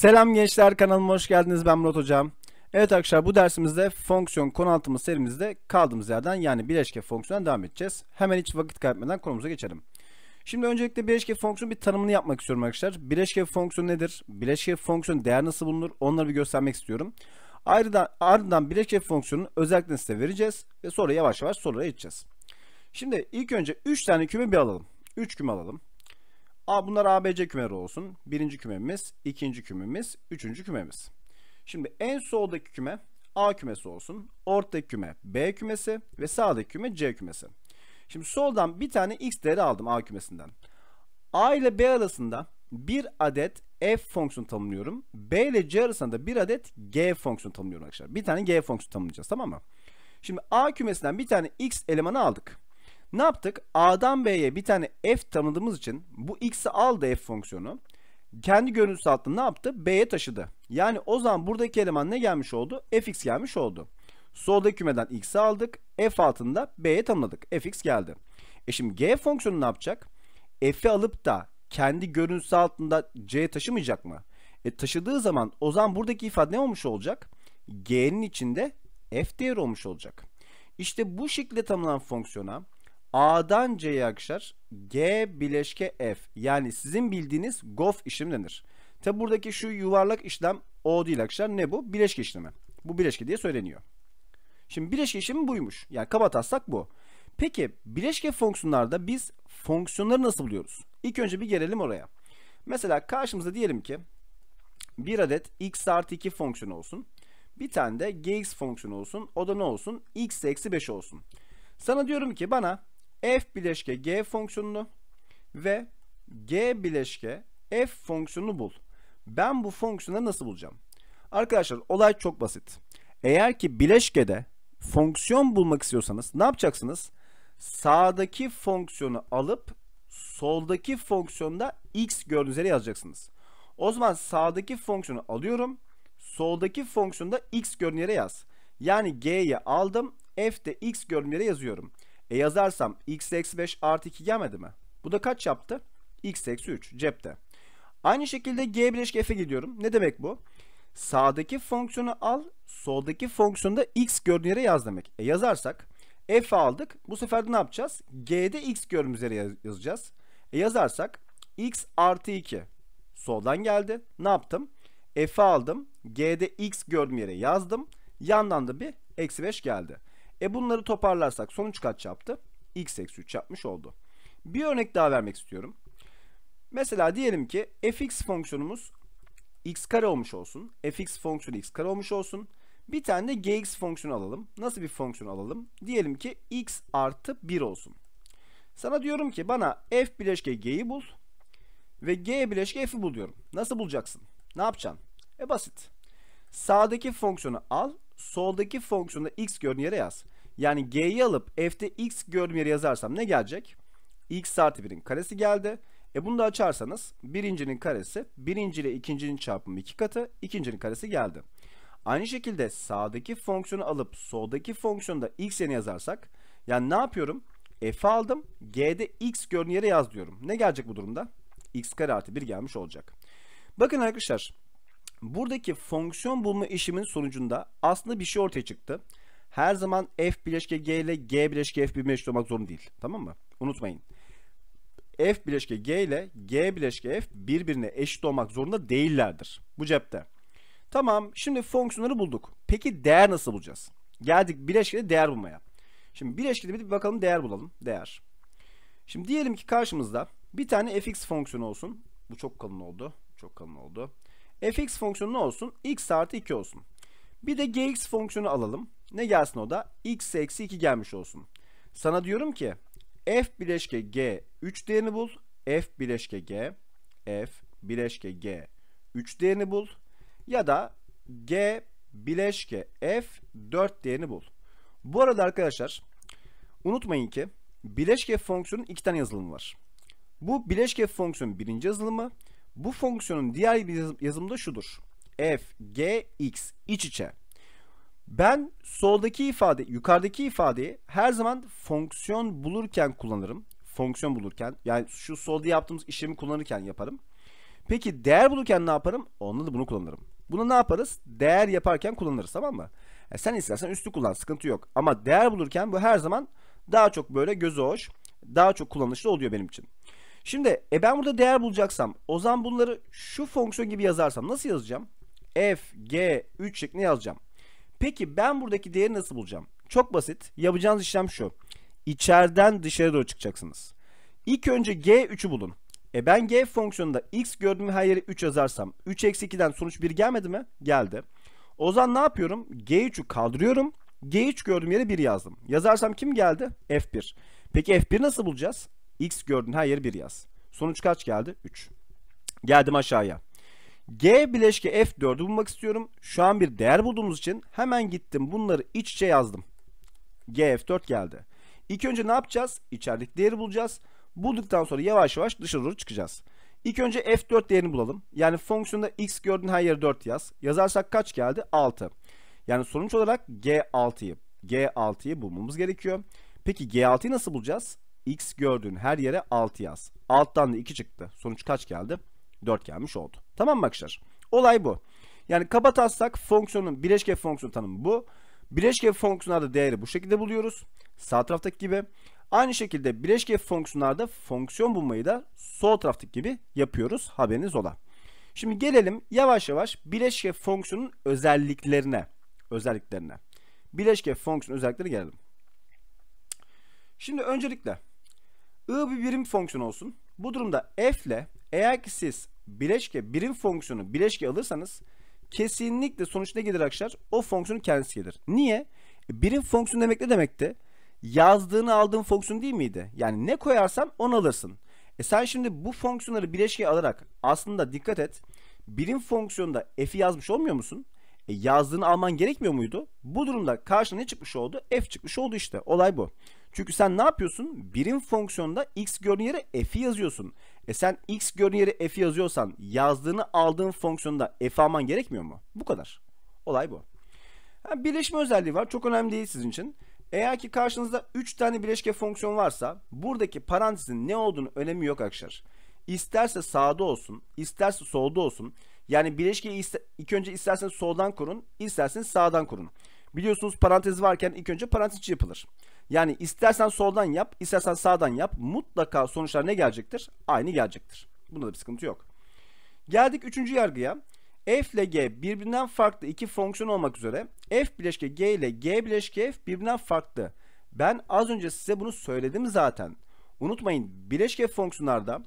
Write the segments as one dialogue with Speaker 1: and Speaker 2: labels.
Speaker 1: Selam gençler kanalıma hoş geldiniz ben Murat hocam. Evet arkadaşlar bu dersimizde fonksiyon konu altımız serimizde kaldığımız yerden yani bileşke fonksiyondan devam edeceğiz. Hemen hiç vakit kaybetmeden konumuza geçelim. Şimdi öncelikle bileşke fonksiyon bir tanımını yapmak istiyorum arkadaşlar. Bileşke fonksiyon nedir? Bileşke fonksiyon değer nasıl bulunur? Onları bir göstermek istiyorum. Ayrıca ardından bileşke fonksiyonun özelliklerini size vereceğiz ve sonra yavaş yavaş sorulara geçeceğiz. Şimdi ilk önce 3 tane küme bir alalım. 3 küme alalım. A bunlar ABC kümeleri olsun. Birinci kümemiz, ikinci kümemiz, üçüncü kümemiz. Şimdi en soldaki küme A kümesi olsun. Ortadaki küme B kümesi ve sağdaki küme C kümesi. Şimdi soldan bir tane x değeri aldım A kümesinden. A ile B arasında bir adet f fonksiyonu tanımlıyorum. B ile C arasında bir adet g fonksiyonu tanımlıyorum arkadaşlar. Bir tane g fonksiyonu tanımlayacağız tamam mı? Şimdi A kümesinden bir tane x elemanı aldık. Ne yaptık? A'dan B'ye bir tane f tanıdığımız için bu x'i aldı f fonksiyonu. Kendi görüntüsü altında ne yaptı? B'ye taşıdı. Yani o zaman buradaki eleman ne gelmiş oldu? fx gelmiş oldu. Soldaki kümeden x'i aldık. f altında b'ye tanımladık. fx geldi. E şimdi g fonksiyonu ne yapacak? f'i alıp da kendi görüntüsü altında c'ye taşımayacak mı? E taşıdığı zaman o zaman buradaki ifade ne olmuş olacak? g'nin içinde f değeri olmuş olacak. İşte bu şekilde tanımlanan fonksiyona A'dan C'ye arkadaşlar G bileşke F yani sizin bildiğiniz GOF işlemi denir. Tabi buradaki şu yuvarlak işlem O değil arkadaşlar ne bu? Bileşke işlemi. Bu bileşke diye söyleniyor. Şimdi bileşke işlemi buymuş. Yani kaba taslak bu. Peki bileşke fonksiyonlarda biz fonksiyonları nasıl buluyoruz? İlk önce bir gelelim oraya. Mesela karşımıza diyelim ki bir adet x artı 2 fonksiyonu olsun. Bir tane de gx fonksiyonu olsun. O da ne olsun? x eksi 5 olsun. Sana diyorum ki bana f bileşke g fonksiyonunu ve g bileşke f fonksiyonunu bul. Ben bu fonksiyonu nasıl bulacağım? Arkadaşlar olay çok basit. Eğer ki bileşkede fonksiyon bulmak istiyorsanız ne yapacaksınız? Sağdaki fonksiyonu alıp soldaki fonksiyonda x gördüğünüz yere yazacaksınız. O zaman sağdaki fonksiyonu alıyorum. Soldaki fonksiyonda x gördüğün yere yaz. Yani g'yi aldım. F'de x gördüğün yere yazıyorum. E yazarsam x eksi 5 artı 2 gelmedi mi? Bu da kaç yaptı? x eksi 3 cepte. Aynı şekilde g bileşke f'e gidiyorum. Ne demek bu? Sağdaki fonksiyonu al, soldaki fonksiyonda x gördüğün yere yaz demek. E yazarsak f aldık. Bu sefer de ne yapacağız? g'de x gördüğümüz yere yaz yazacağız. E yazarsak x artı 2 soldan geldi. Ne yaptım? F aldım. g'de x gördüğüm yere yazdım. Yandan da bir eksi 5 geldi. E bunları toparlarsak sonuç kaç yaptı? x eksi 3 yapmış oldu. Bir örnek daha vermek istiyorum. Mesela diyelim ki fx fonksiyonumuz x kare olmuş olsun. fx fonksiyonu x kare olmuş olsun. Bir tane de gx fonksiyonu alalım. Nasıl bir fonksiyon alalım? Diyelim ki x artı 1 olsun. Sana diyorum ki bana f bileşke g'yi bul ve g bileşke f'i bul diyorum. Nasıl bulacaksın? Ne yapacaksın? E basit. Sağdaki fonksiyonu al soldaki fonksiyonda x gördüğün yere yaz. Yani g'yi alıp f'te x gördüğüm yere yazarsam ne gelecek? x artı 1'in karesi geldi. E bunu da açarsanız birincinin karesi birinci ile ikincinin çarpımı iki katı ikincinin karesi geldi. Aynı şekilde sağdaki fonksiyonu alıp soldaki fonksiyonda x yerine yazarsak yani ne yapıyorum? F aldım. G'de x gördüğün yere yaz diyorum. Ne gelecek bu durumda? x kare artı 1 gelmiş olacak. Bakın arkadaşlar Buradaki fonksiyon bulma işimin sonucunda aslında bir şey ortaya çıktı. Her zaman f bileşke g ile g bileşke f bileşke olmak zorunda değil. Tamam mı? Unutmayın. f bileşke g ile g bileşke f birbirine eşit olmak zorunda değillerdir. Bu cepte. Tamam şimdi fonksiyonları bulduk. Peki değer nasıl bulacağız? Geldik bileşkede değer bulmaya. Şimdi bileşkede bir bakalım değer bulalım. Değer. Şimdi diyelim ki karşımızda bir tane fx fonksiyonu olsun. Bu çok kalın oldu. Çok kalın oldu fx fonksiyonu ne olsun? x artı 2 olsun. Bir de gx fonksiyonu alalım. Ne gelsin o da? x eksi 2 gelmiş olsun. Sana diyorum ki f bileşke g 3 değerini bul. f bileşke g f bileşke g 3 değerini bul. Ya da g bileşke f 4 değerini bul. Bu arada arkadaşlar unutmayın ki bileşke fonksiyonun iki tane yazılımı var. Bu bileşke fonksiyonun birinci yazılımı. Bu fonksiyonun diğer bir yazımı da şudur. F, G, X iç içe. Ben soldaki ifade, yukarıdaki ifadeyi her zaman fonksiyon bulurken kullanırım. Fonksiyon bulurken. Yani şu solda yaptığımız işlemi kullanırken yaparım. Peki değer bulurken ne yaparım? Onda da bunu kullanırım. Bunu ne yaparız? Değer yaparken kullanırız tamam mı? Yani e, sen istersen üstü kullan sıkıntı yok. Ama değer bulurken bu her zaman daha çok böyle gözü hoş, daha çok kullanışlı oluyor benim için. Şimdi e ben burada değer bulacaksam o zaman bunları şu fonksiyon gibi yazarsam nasıl yazacağım? F, G, 3 şeklinde yazacağım. Peki ben buradaki değeri nasıl bulacağım? Çok basit. Yapacağınız işlem şu. İçeriden dışarı doğru çıkacaksınız. İlk önce G3'ü bulun. E ben G fonksiyonunda x gördüğüm her yere 3 yazarsam 3 eksi 2'den sonuç 1 gelmedi mi? Geldi. O zaman ne yapıyorum? G3'ü kaldırıyorum. G3 gördüğüm yere 1 yazdım. Yazarsam kim geldi? F1. Peki F1 nasıl bulacağız? X gördüğün her yeri 1 yaz. Sonuç kaç geldi? 3. Geldim aşağıya. G bileşke F4'ü bulmak istiyorum. Şu an bir değer bulduğumuz için hemen gittim bunları iç içe yazdım. G F4 geldi. İlk önce ne yapacağız? İçerideki değeri bulacağız. Bulduktan sonra yavaş yavaş dışarı doğru çıkacağız. İlk önce F4 değerini bulalım. Yani fonksiyonda x gördüğün her yeri 4 yaz. Yazarsak kaç geldi? 6. Yani sonuç olarak G6'yı G6'yı bulmamız gerekiyor. Peki G6'yı nasıl bulacağız? x gördüğün her yere 6 yaz. Alttan da 2 çıktı. Sonuç kaç geldi? 4 gelmiş oldu. Tamam mı arkadaşlar? Olay bu. Yani kaba taslak fonksiyonun bileşke fonksiyon tanımı bu. Bileşke fonksiyonlarda değeri bu şekilde buluyoruz. Sağ taraftaki gibi. Aynı şekilde bileşke fonksiyonlarda fonksiyon bulmayı da sol taraftaki gibi yapıyoruz. Haberiniz ola. Şimdi gelelim yavaş yavaş bileşke fonksiyonun özelliklerine. Özelliklerine. Bileşke fonksiyon özellikleri gelelim. Şimdi öncelikle I bir birim fonksiyon olsun. Bu durumda f ile eğer ki siz bileşke birim fonksiyonu bileşke alırsanız kesinlikle sonuç ne gelir arkadaşlar? O fonksiyonun kendisi gelir. Niye? E, birim fonksiyon demek ne demekti? Yazdığını aldığın fonksiyon değil miydi? Yani ne koyarsan onu alırsın. E sen şimdi bu fonksiyonları bileşke alarak aslında dikkat et. Birim fonksiyonda f'i yazmış olmuyor musun? E yazdığını alman gerekmiyor muydu? Bu durumda karşına ne çıkmış oldu? F çıkmış oldu işte. Olay bu. Çünkü sen ne yapıyorsun? Birim fonksiyonda x gördüğün yere f'i yazıyorsun. E sen x gördüğün yere f'i yazıyorsan yazdığını aldığın fonksiyonda f alman gerekmiyor mu? Bu kadar. Olay bu. Ha, birleşme özelliği var. Çok önemli değil sizin için. Eğer ki karşınızda 3 tane bileşke fonksiyon varsa buradaki parantezin ne olduğunu önemi yok arkadaşlar. İsterse sağda olsun, isterse solda olsun. Yani bileşkeyi ilk önce isterseniz soldan kurun, isterseniz sağdan kurun. Biliyorsunuz parantez varken ilk önce parantez yapılır. Yani istersen soldan yap, istersen sağdan yap. Mutlaka sonuçlar ne gelecektir? Aynı gelecektir. Bunda da bir sıkıntı yok. Geldik üçüncü yargıya. F ile G birbirinden farklı iki fonksiyon olmak üzere F bileşke G ile G bileşke F birbirinden farklı. Ben az önce size bunu söyledim zaten. Unutmayın bileşke fonksiyonlarda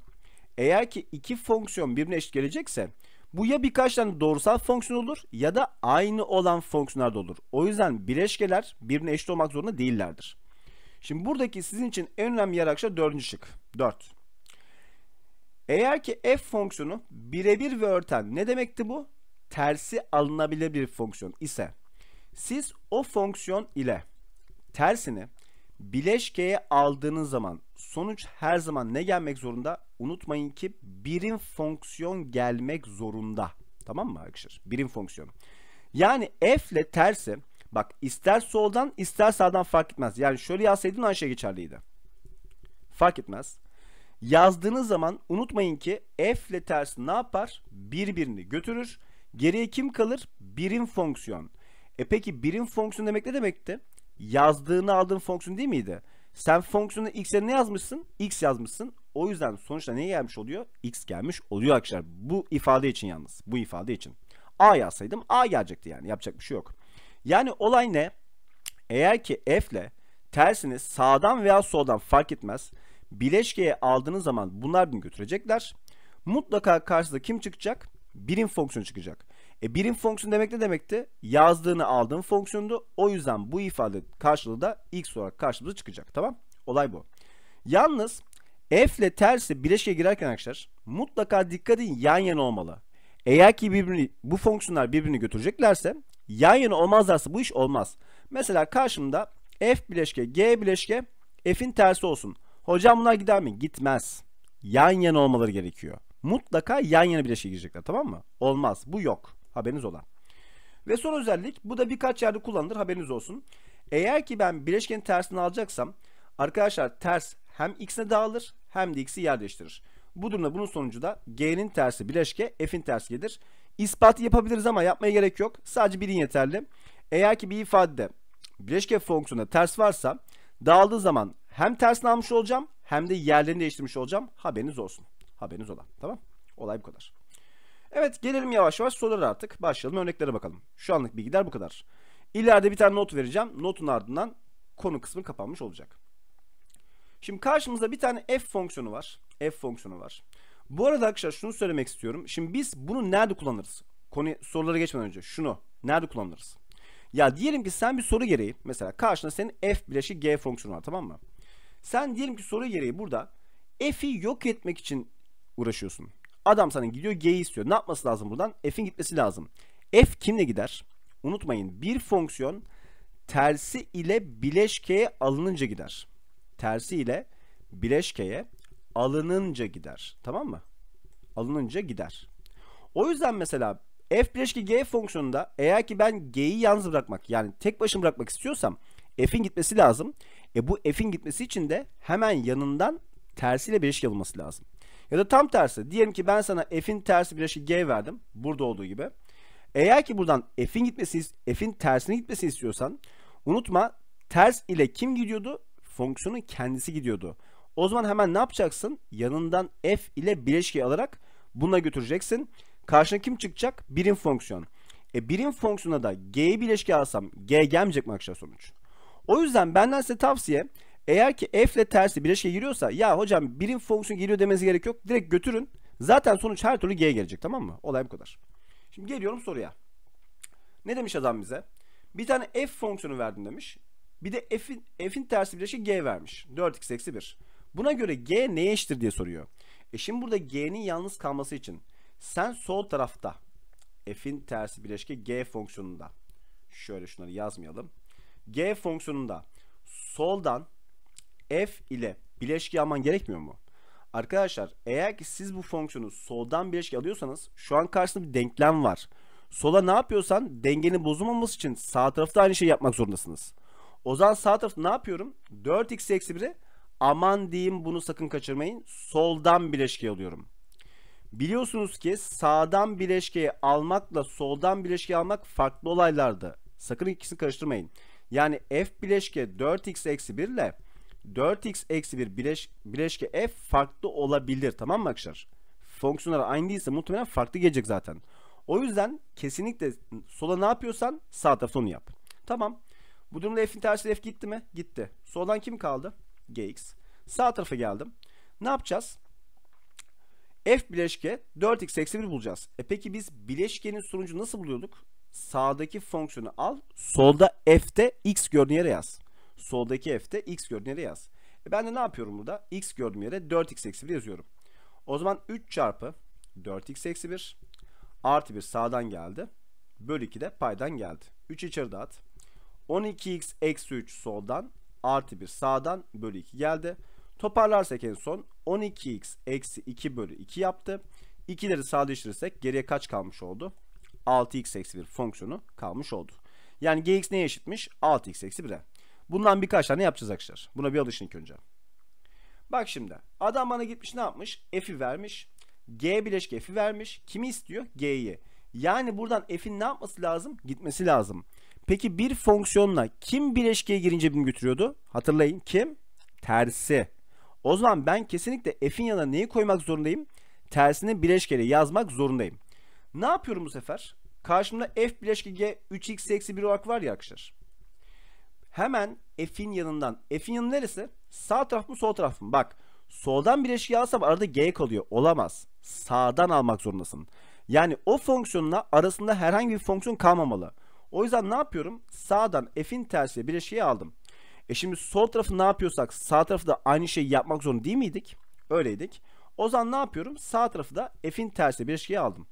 Speaker 1: eğer ki iki fonksiyon birbirine eşit gelecekse bu ya birkaç tane doğrusal fonksiyon olur ya da aynı olan fonksiyonlarda olur. O yüzden bileşkeler birbirine eşit olmak zorunda değillerdir. Şimdi buradaki sizin için en önemli yer arkadaşlar dördüncü şık. Dört. Eğer ki f fonksiyonu birebir ve örten ne demekti bu? Tersi alınabilir bir fonksiyon ise siz o fonksiyon ile tersini bileşkeye aldığınız zaman sonuç her zaman ne gelmek zorunda? Unutmayın ki birim fonksiyon gelmek zorunda. Tamam mı arkadaşlar? Birim fonksiyon. Yani f ile tersi Bak ister soldan ister sağdan fark etmez. Yani şöyle yazsaydın aynı şey geçerliydi. Fark etmez. Yazdığınız zaman unutmayın ki f ile ters ne yapar? Birbirini götürür. Geriye kim kalır? Birim fonksiyon. E peki birim fonksiyon demek ne demekti? Yazdığını aldığın fonksiyon değil miydi? Sen fonksiyonu x'e ne yazmışsın? x yazmışsın. O yüzden sonuçta ne gelmiş oluyor? x gelmiş oluyor arkadaşlar. Bu ifade için yalnız. Bu ifade için. a yazsaydım a gelecekti yani. Yapacak bir şey yok. Yani olay ne? Eğer ki f ile tersini sağdan veya soldan fark etmez bileşkeye aldığınız zaman bunlar birbirini götürecekler. Mutlaka karşısında kim çıkacak? Birim fonksiyon çıkacak. E birim fonksiyon demek ne demekti? Yazdığını aldığın fonksiyondu. O yüzden bu ifade karşılığı da x olarak karşımıza çıkacak. Tamam? Olay bu. Yalnız f ile tersi bileşke girerken arkadaşlar mutlaka dikkat edin yan yana olmalı. Eğer ki birbirini bu fonksiyonlar birbirini götüreceklerse Yan yana olmazlarsa bu iş olmaz. Mesela karşımda F bileşke G bileşke F'in tersi olsun. Hocam bunlar gider mi? Gitmez. Yan yana olmaları gerekiyor. Mutlaka yan yana bileşke girecekler tamam mı? Olmaz. Bu yok. Haberiniz olan. Ve son özellik bu da birkaç yerde kullanılır haberiniz olsun. Eğer ki ben bileşkenin tersini alacaksam arkadaşlar ters hem x'ine dağılır hem de x'i yer değiştirir. Bu durumda bunun sonucu da g'nin tersi bileşke f'in tersi gelir. İspatı yapabiliriz ama yapmaya gerek yok. Sadece birin yeterli. Eğer ki bir ifadede bileşke fonksiyonunda ters varsa dağıldığı zaman hem tersini almış olacağım hem de yerlerini değiştirmiş olacağım. Haberiniz olsun. Haberiniz olan. Tamam. Olay bu kadar. Evet gelelim yavaş yavaş sorulara artık. Başlayalım örneklere bakalım. Şu anlık bilgiler bu kadar. İleride bir tane not vereceğim. Notun ardından konu kısmı kapanmış olacak. Şimdi karşımızda bir tane f fonksiyonu var. F fonksiyonu var. Bu arada arkadaşlar şunu söylemek istiyorum. Şimdi biz bunu nerede kullanırız? Konu sorulara geçmeden önce şunu nerede kullanırız? Ya diyelim ki sen bir soru gereği mesela karşına senin f bileşik g fonksiyonu var tamam mı? Sen diyelim ki soru gereği burada f'i yok etmek için uğraşıyorsun. Adam sana gidiyor g'yi istiyor. Ne yapması lazım buradan? f'in gitmesi lazım. f kimle gider? Unutmayın bir fonksiyon tersi ile bileşkeye alınınca gider. Tersi ile bileşkeye alınınca gider. Tamam mı? Alınınca gider. O yüzden mesela f bileşki g fonksiyonunda eğer ki ben g'yi yalnız bırakmak yani tek başına bırakmak istiyorsam f'in gitmesi lazım. E bu f'in gitmesi için de hemen yanından tersiyle birleşik yapılması lazım. Ya da tam tersi. Diyelim ki ben sana f'in tersi birleşik g verdim. Burada olduğu gibi. Eğer ki buradan f'in gitmesi f'in tersine gitmesini istiyorsan unutma ters ile kim gidiyordu? Fonksiyonun kendisi gidiyordu. O zaman hemen ne yapacaksın? Yanından f ile bileşki alarak buna götüreceksin. Karşına kim çıkacak? Birim fonksiyon. E birim fonksiyona da g bileşki alsam g gelmeyecek mi arkadaşlar sonuç? O yüzden benden size tavsiye eğer ki f ile tersi bileşke giriyorsa ya hocam birim fonksiyon giriyor demesi gerek yok. Direkt götürün. Zaten sonuç her türlü gye gelecek tamam mı? Olay bu kadar. Şimdi geliyorum soruya. Ne demiş adam bize? Bir tane f fonksiyonu verdim demiş. Bir de f'in f'in tersi bileşke g vermiş. 4x eksi 1. Buna göre G ne eşittir diye soruyor. E şimdi burada G'nin yalnız kalması için sen sol tarafta f'in tersi bileşke G fonksiyonunda şöyle şunları yazmayalım. G fonksiyonunda soldan f ile bileşki alman gerekmiyor mu? Arkadaşlar eğer ki siz bu fonksiyonu soldan bileşki alıyorsanız şu an karşısında bir denklem var. Sola ne yapıyorsan dengenin bozulmaması için sağ tarafta aynı şeyi yapmak zorundasınız. O zaman sağ tarafta ne yapıyorum? 4x eksi 1'i Aman diyeyim bunu sakın kaçırmayın. Soldan bileşke alıyorum. Biliyorsunuz ki sağdan bileşkeyi almakla soldan bileşke almak farklı olaylardı. Sakın ikisini karıştırmayın. Yani f bileşke 4x eksi 1 ile 4x eksi 1 bileş, bileşke f farklı olabilir. Tamam mı arkadaşlar? Fonksiyonlar aynı değilse muhtemelen farklı gelecek zaten. O yüzden kesinlikle sola ne yapıyorsan sağ tarafta onu yap. Tamam. Bu durumda f'in tersi f gitti mi? Gitti. Soldan kim kaldı? gx. Sağ tarafa geldim. Ne yapacağız? F bileşke 4x eksi 1 bulacağız. E peki biz bileşkenin sonucu nasıl buluyorduk? Sağdaki fonksiyonu al. Solda F'te x gördüğün yere yaz. Soldaki F'te x gördüğün yere yaz. E ben de ne yapıyorum burada? X gördüğüm yere 4x eksi 1 yazıyorum. O zaman 3 çarpı 4x eksi 1 artı 1 sağdan geldi. Bölü 2 de paydan geldi. 3 içeri dağıt. 12x eksi 3 soldan artı 1 sağdan bölü 2 geldi. Toparlarsak en son 12x eksi 2 bölü 2 yaptı. 2'leri sadeleştirirsek geriye kaç kalmış oldu? 6x eksi 1 fonksiyonu kalmış oldu. Yani gx neye eşitmiş? 6x eksi 1'e. Bundan birkaç tane yapacağız arkadaşlar. Buna bir alışın ilk önce. Bak şimdi adam bana gitmiş ne yapmış? F'i vermiş. G bileşke F'i vermiş. Kimi istiyor? G'yi. Yani buradan F'in ne yapması lazım? Gitmesi lazım. Peki bir fonksiyonla kim bileşkiye girince birim götürüyordu? Hatırlayın kim? Tersi. O zaman ben kesinlikle f'in yanına neyi koymak zorundayım? Tersini bileşkeyle yazmak zorundayım. Ne yapıyorum bu sefer? Karşımda f bileşke g 3x eksi 1 olarak var ya arkadaşlar. Hemen f'in yanından. F'in yanı neresi? Sağ taraf mı sol taraf mı? Bak soldan bileşke alsam arada g kalıyor. Olamaz. Sağdan almak zorundasın. Yani o fonksiyonla arasında herhangi bir fonksiyon kalmamalı. O yüzden ne yapıyorum? Sağdan f'in tersiyle bir eşiği aldım. E şimdi sol tarafı ne yapıyorsak sağ tarafı da aynı şeyi yapmak zorunda değil miydik? Öyleydik. O zaman ne yapıyorum? Sağ tarafı da f'in tersiyle bir eşiği aldım.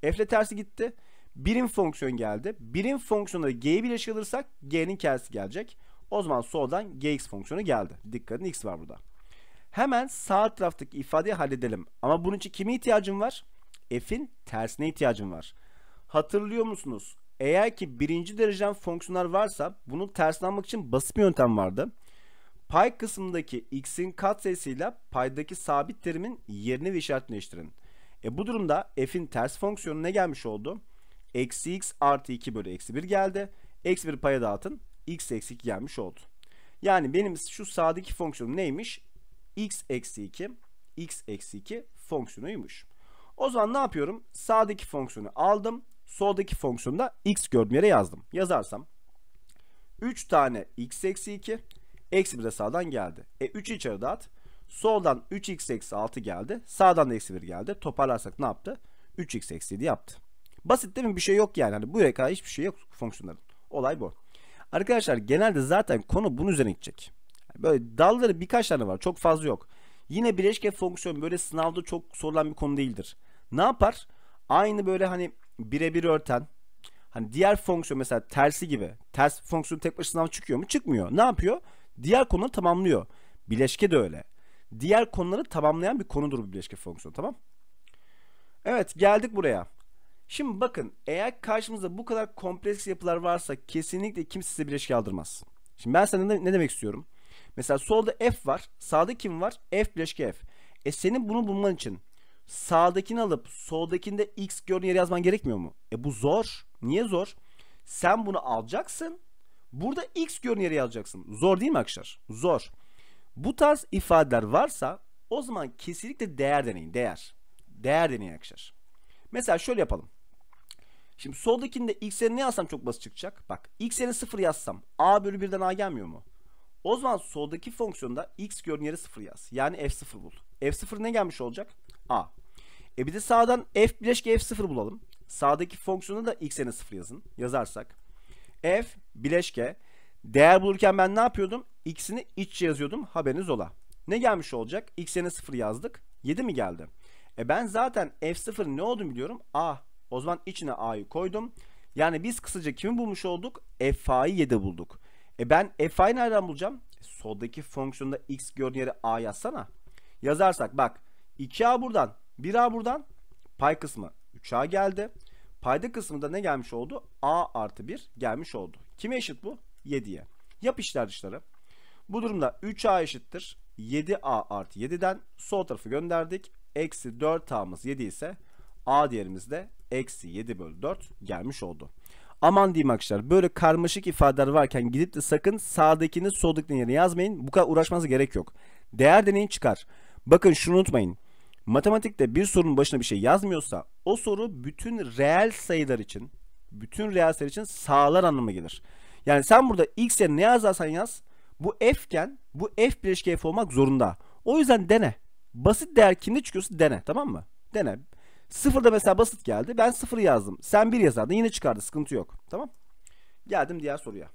Speaker 1: f ile tersi gitti. Birim fonksiyon geldi. Birim fonksiyonları g'ye birleşik alırsak g'nin tersi gelecek. O zaman soldan gx fonksiyonu geldi. Dikkatin x var burada. Hemen sağ taraftaki ifadeyi halledelim. Ama bunun için kime ihtiyacım var? F'in tersine ihtiyacım var. Hatırlıyor musunuz? Eğer ki birinci derecen fonksiyonlar varsa bunu tersine için basit bir yöntem vardı. Pay kısmındaki x'in katsayısıyla paydaki sabit terimin yerini ve işaretini değiştirin. E bu durumda f'in ters fonksiyonu ne gelmiş oldu? Eksi x artı 2 bölü eksi 1 geldi. Eksi 1 paya dağıtın. x eksi 2 gelmiş oldu. Yani benim şu sağdaki fonksiyonum neymiş? x eksi 2 x eksi 2 fonksiyonuymuş. O zaman ne yapıyorum? Sağdaki fonksiyonu aldım soldaki fonksiyonda x gördüğüm yere yazdım. Yazarsam 3 tane x eksi 2 eksi 1 de sağdan geldi. E 3 içeri dağıt. Soldan 3x eksi 6 geldi. Sağdan da eksi 1 geldi. Toparlarsak ne yaptı? 3x eksi 7 yaptı. Basit değil mi? Bir şey yok yani. Hani buraya kadar hiçbir şey yok fonksiyonların. Olay bu. Arkadaşlar genelde zaten konu bunun üzerine gidecek. Böyle dalları birkaç tane var. Çok fazla yok. Yine bileşke fonksiyon böyle sınavda çok sorulan bir konu değildir. Ne yapar? Aynı böyle hani birebir örten hani diğer fonksiyon mesela tersi gibi ters fonksiyon tek başına çıkıyor mu? Çıkmıyor. Ne yapıyor? Diğer konuları tamamlıyor. Bileşke de öyle. Diğer konuları tamamlayan bir konudur bu bileşke fonksiyonu tamam? Evet geldik buraya. Şimdi bakın eğer karşımızda bu kadar kompleks yapılar varsa kesinlikle kimse size bileşke aldırmaz. Şimdi ben senden ne, ne demek istiyorum? Mesela solda f var. Sağda kim var? F bileşke f. E senin bunu bulman için sağdakini alıp soldakinde x gördüğün yere yazman gerekmiyor mu? E bu zor. Niye zor? Sen bunu alacaksın. Burada x gördüğün yere yazacaksın. Zor değil mi arkadaşlar? Zor. Bu tarz ifadeler varsa o zaman kesinlikle değer deneyin. Değer. Değer deneyin arkadaşlar. Mesela şöyle yapalım. Şimdi soldakinde x ne yazsam çok basit çıkacak? Bak x yerine 0 yazsam a bölü 1'den a gelmiyor mu? O zaman soldaki fonksiyonda x gördüğün yere 0 yaz. Yani f0 bul. f0 ne gelmiş olacak? a. E bir de sağdan f bileşke f0 bulalım. Sağdaki fonksiyona da x'e 0 yazın. Yazarsak. f bileşke değer bulurken ben ne yapıyordum? x'ini içe yazıyordum. Haberiniz ola. Ne gelmiş olacak? x'e 0 yazdık. 7 mi geldi? E ben zaten f0 ne olduğunu biliyorum. a. O zaman içine a'yı koydum. Yani biz kısaca kimi bulmuş olduk? fa'yı 7 bulduk. E ben fa'yı nereden bulacağım? Soldaki fonksiyonda x gördüğü yere a yazsana. Yazarsak bak 2A buradan 1A buradan pay kısmı 3A geldi. Payda kısmında ne gelmiş oldu? A artı 1 gelmiş oldu. Kime eşit bu? 7'ye. Yap işler dışları. Bu durumda 3A eşittir. 7A artı 7'den sol tarafı gönderdik. Eksi 4A'mız 7 ise A değerimizde eksi 7 bölü 4 gelmiş oldu. Aman diyeyim arkadaşlar böyle karmaşık ifadeler varken gidip de sakın sağdakini soldakinin yazmayın. Bu kadar uğraşmanıza gerek yok. Değer deneyin çıkar. Bakın şunu unutmayın matematikte bir sorunun başına bir şey yazmıyorsa o soru bütün reel sayılar için bütün reel sayılar için sağlar anlamına gelir. Yani sen burada x yerine ne yazarsan yaz bu f'ken bu f bileşke f olmak zorunda. O yüzden dene. Basit değer kimde çıkıyorsa dene tamam mı? Dene. Sıfırda mesela basit geldi. Ben sıfır yazdım. Sen bir yazardın yine çıkardı sıkıntı yok. Tamam. Geldim diğer soruya.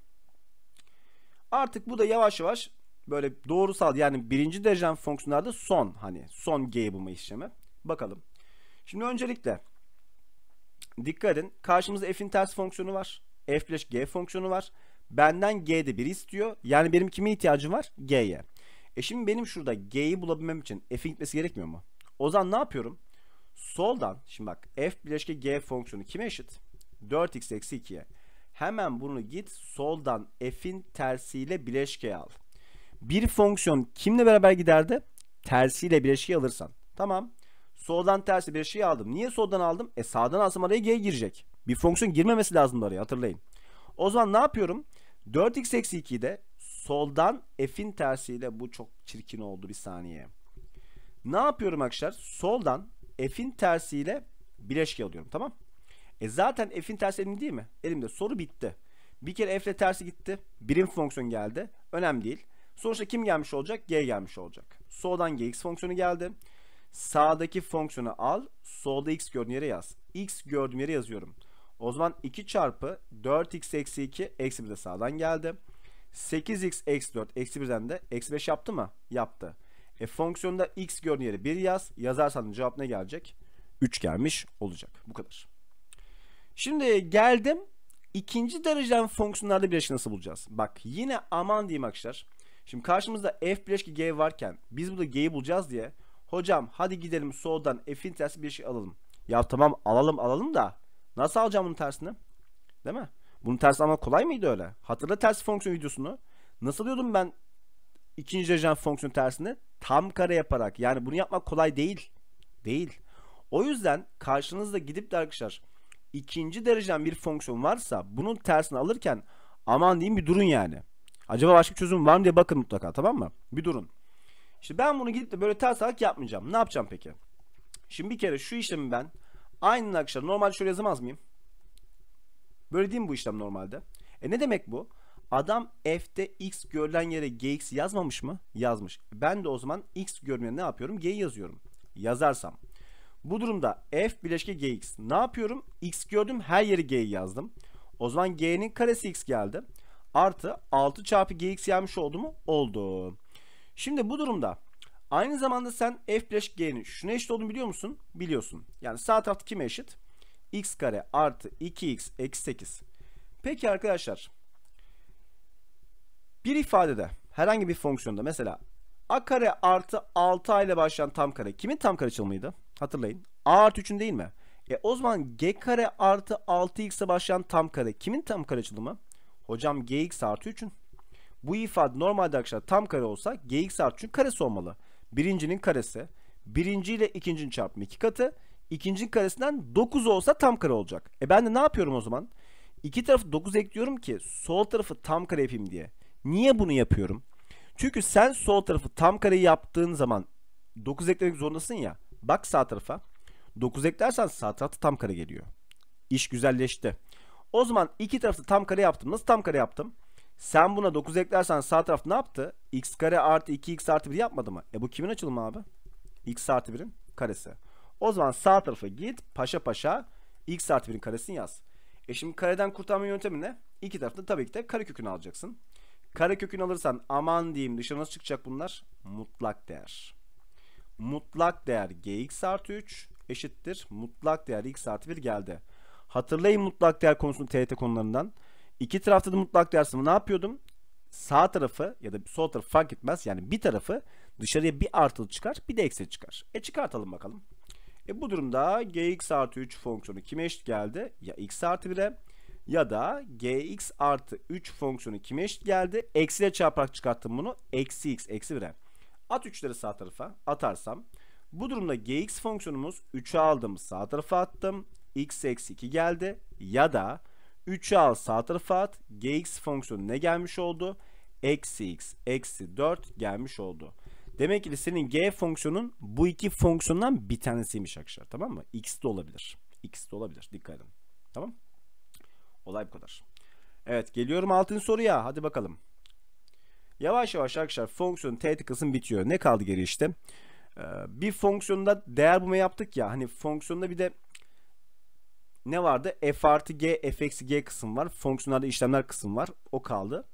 Speaker 1: Artık bu da yavaş yavaş böyle doğrusal yani birinci derecen fonksiyonlarda son hani son G'yi bulma işlemi. Bakalım. Şimdi öncelikle dikkat edin karşımızda f'in ters fonksiyonu var. f flash g fonksiyonu var. Benden g'de bir istiyor. Yani benim kime ihtiyacım var? g'ye. E şimdi benim şurada g'yi bulabilmem için f'in gitmesi gerekmiyor mu? O zaman ne yapıyorum? Soldan şimdi bak f bileşke g fonksiyonu kime eşit? 4x eksi 2'ye. Hemen bunu git soldan f'in tersiyle bileşkeye al bir fonksiyon kimle beraber giderdi? Tersiyle bileşiği alırsan. Tamam. Soldan tersi bileşiği aldım. Niye soldan aldım? E sağdan alsam araya g girecek. Bir fonksiyon girmemesi lazım araya hatırlayın. O zaman ne yapıyorum? 4x eksi 2'de soldan f'in tersiyle bu çok çirkin oldu bir saniye. Ne yapıyorum arkadaşlar? Soldan f'in tersiyle bileşke alıyorum tamam. E zaten f'in tersi elimde değil mi? Elimde soru bitti. Bir kere f ile tersi gitti. Birim fonksiyon geldi. Önemli değil. Sonuçta kim gelmiş olacak? G gelmiş olacak. Soldan gx fonksiyonu geldi. Sağdaki fonksiyonu al. Solda x gördüğün yere yaz. x gördüğüm yere yazıyorum. O zaman 2 çarpı 4x eksi 2 eksi 1 de sağdan geldi. 8x eksi 4 eksi 1'den de eksi 5 yaptı mı? Yaptı. E fonksiyonda x gördüğün yere 1 yaz. Yazarsan cevap ne gelecek? 3 gelmiş olacak. Bu kadar. Şimdi geldim. İkinci dereceden fonksiyonlarda bir birleşik nasıl bulacağız? Bak yine aman diyeyim arkadaşlar. Şimdi karşımızda f bileşki g varken biz burada g'yi bulacağız diye hocam hadi gidelim soldan f'in tersi bileşik alalım. Ya tamam alalım alalım da nasıl alacağım bunun tersini? Değil mi? Bunun tersi ama kolay mıydı öyle? Hatırla ters fonksiyon videosunu. Nasıl diyordum ben ikinci derecen fonksiyon tersini? Tam kare yaparak. Yani bunu yapmak kolay değil. Değil. O yüzden karşınızda gidip de arkadaşlar ikinci derecen bir fonksiyon varsa bunun tersini alırken aman diyeyim bir durun yani. Acaba başka çözüm var mı diye bakın mutlaka tamam mı? Bir durun. İşte ben bunu gidip de böyle ters alak yapmayacağım. Ne yapacağım peki? Şimdi bir kere şu işlemi ben aynı arkadaşlar normalde şöyle yazamaz mıyım? Böyle değil mi bu işlem normalde? E ne demek bu? Adam f'te x görülen yere gx yazmamış mı? Yazmış. Ben de o zaman x görünen ne yapıyorum? G yazıyorum. Yazarsam. Bu durumda f bileşke gx. Ne yapıyorum? x gördüm her yeri g yazdım. O zaman g'nin karesi x geldi artı 6 çarpı gx gelmiş oldu mu? Oldu. Şimdi bu durumda aynı zamanda sen f bileşik g'nin şuna eşit olduğunu biliyor musun? Biliyorsun. Yani sağ tarafta kime eşit? x kare artı 2x eksi 8. Peki arkadaşlar bir ifadede herhangi bir fonksiyonda mesela a kare artı 6 ile başlayan tam kare kimin tam kare açılımıydı? Hatırlayın. a artı 3'ün değil mi? E o zaman g kare artı 6x ile başlayan tam kare kimin tam kare açılımı? Hocam gx artı 3'ün. Bu ifade normalde arkadaşlar tam kare olsa gx artı 3'ün karesi olmalı. Birincinin karesi. Birinci ile ikincinin çarpımı 2 iki katı. İkincinin karesinden 9 olsa tam kare olacak. E ben de ne yapıyorum o zaman? İki tarafı 9 ekliyorum ki sol tarafı tam kare yapayım diye. Niye bunu yapıyorum? Çünkü sen sol tarafı tam kare yaptığın zaman 9 eklemek zorundasın ya. Bak sağ tarafa. 9 eklersen sağ tarafta tam kare geliyor. İş güzelleşti. O zaman iki tarafı tam kare yaptım. Nasıl tam kare yaptım? Sen buna 9 eklersen sağ taraf ne yaptı? x kare artı 2x artı 1 yapmadı mı? E bu kimin açılımı abi? x artı 1'in karesi. O zaman sağ tarafa git paşa paşa x artı 1'in karesini yaz. E şimdi kareden kurtarma yöntemi ne? İki tarafta tabii ki de kare kökünü alacaksın. Kare kökünü alırsan aman diyeyim dışarı nasıl çıkacak bunlar? Mutlak değer. Mutlak değer gx artı 3 eşittir. Mutlak değer x artı 1 geldi. Hatırlayın mutlak değer konusunu TRT konularından. İki tarafta da mutlak değer sınavı ne yapıyordum? Sağ tarafı ya da sol tarafı fark etmez. Yani bir tarafı dışarıya bir artılı çıkar bir de eksi çıkar. E çıkartalım bakalım. E bu durumda gx artı 3 fonksiyonu kime eşit geldi? Ya x artı 1'e ya da gx artı 3 fonksiyonu kime eşit geldi? Eksiyle çarparak çıkarttım bunu. Eksi x eksi 1'e. At 3'leri sağ tarafa atarsam bu durumda gx fonksiyonumuz 3'ü aldım sağ tarafa attım x eksi 2 geldi ya da 3'ü al sağ tarafa at gx fonksiyonu ne gelmiş oldu? Eksi x eksi 4 gelmiş oldu. Demek ki senin g fonksiyonun bu iki fonksiyondan bir tanesiymiş arkadaşlar tamam mı? x de olabilir. x de olabilir dikkat edin. Tamam Olay bu kadar. Evet geliyorum altın soruya hadi bakalım. Yavaş yavaş arkadaşlar fonksiyon teğet kısım bitiyor. Ne kaldı geri işte? Ee, bir fonksiyonda değer bulma yaptık ya hani fonksiyonda bir de ne vardı? f artı g, f eksi g kısım var. Fonksiyonlarda işlemler kısım var. O kaldı.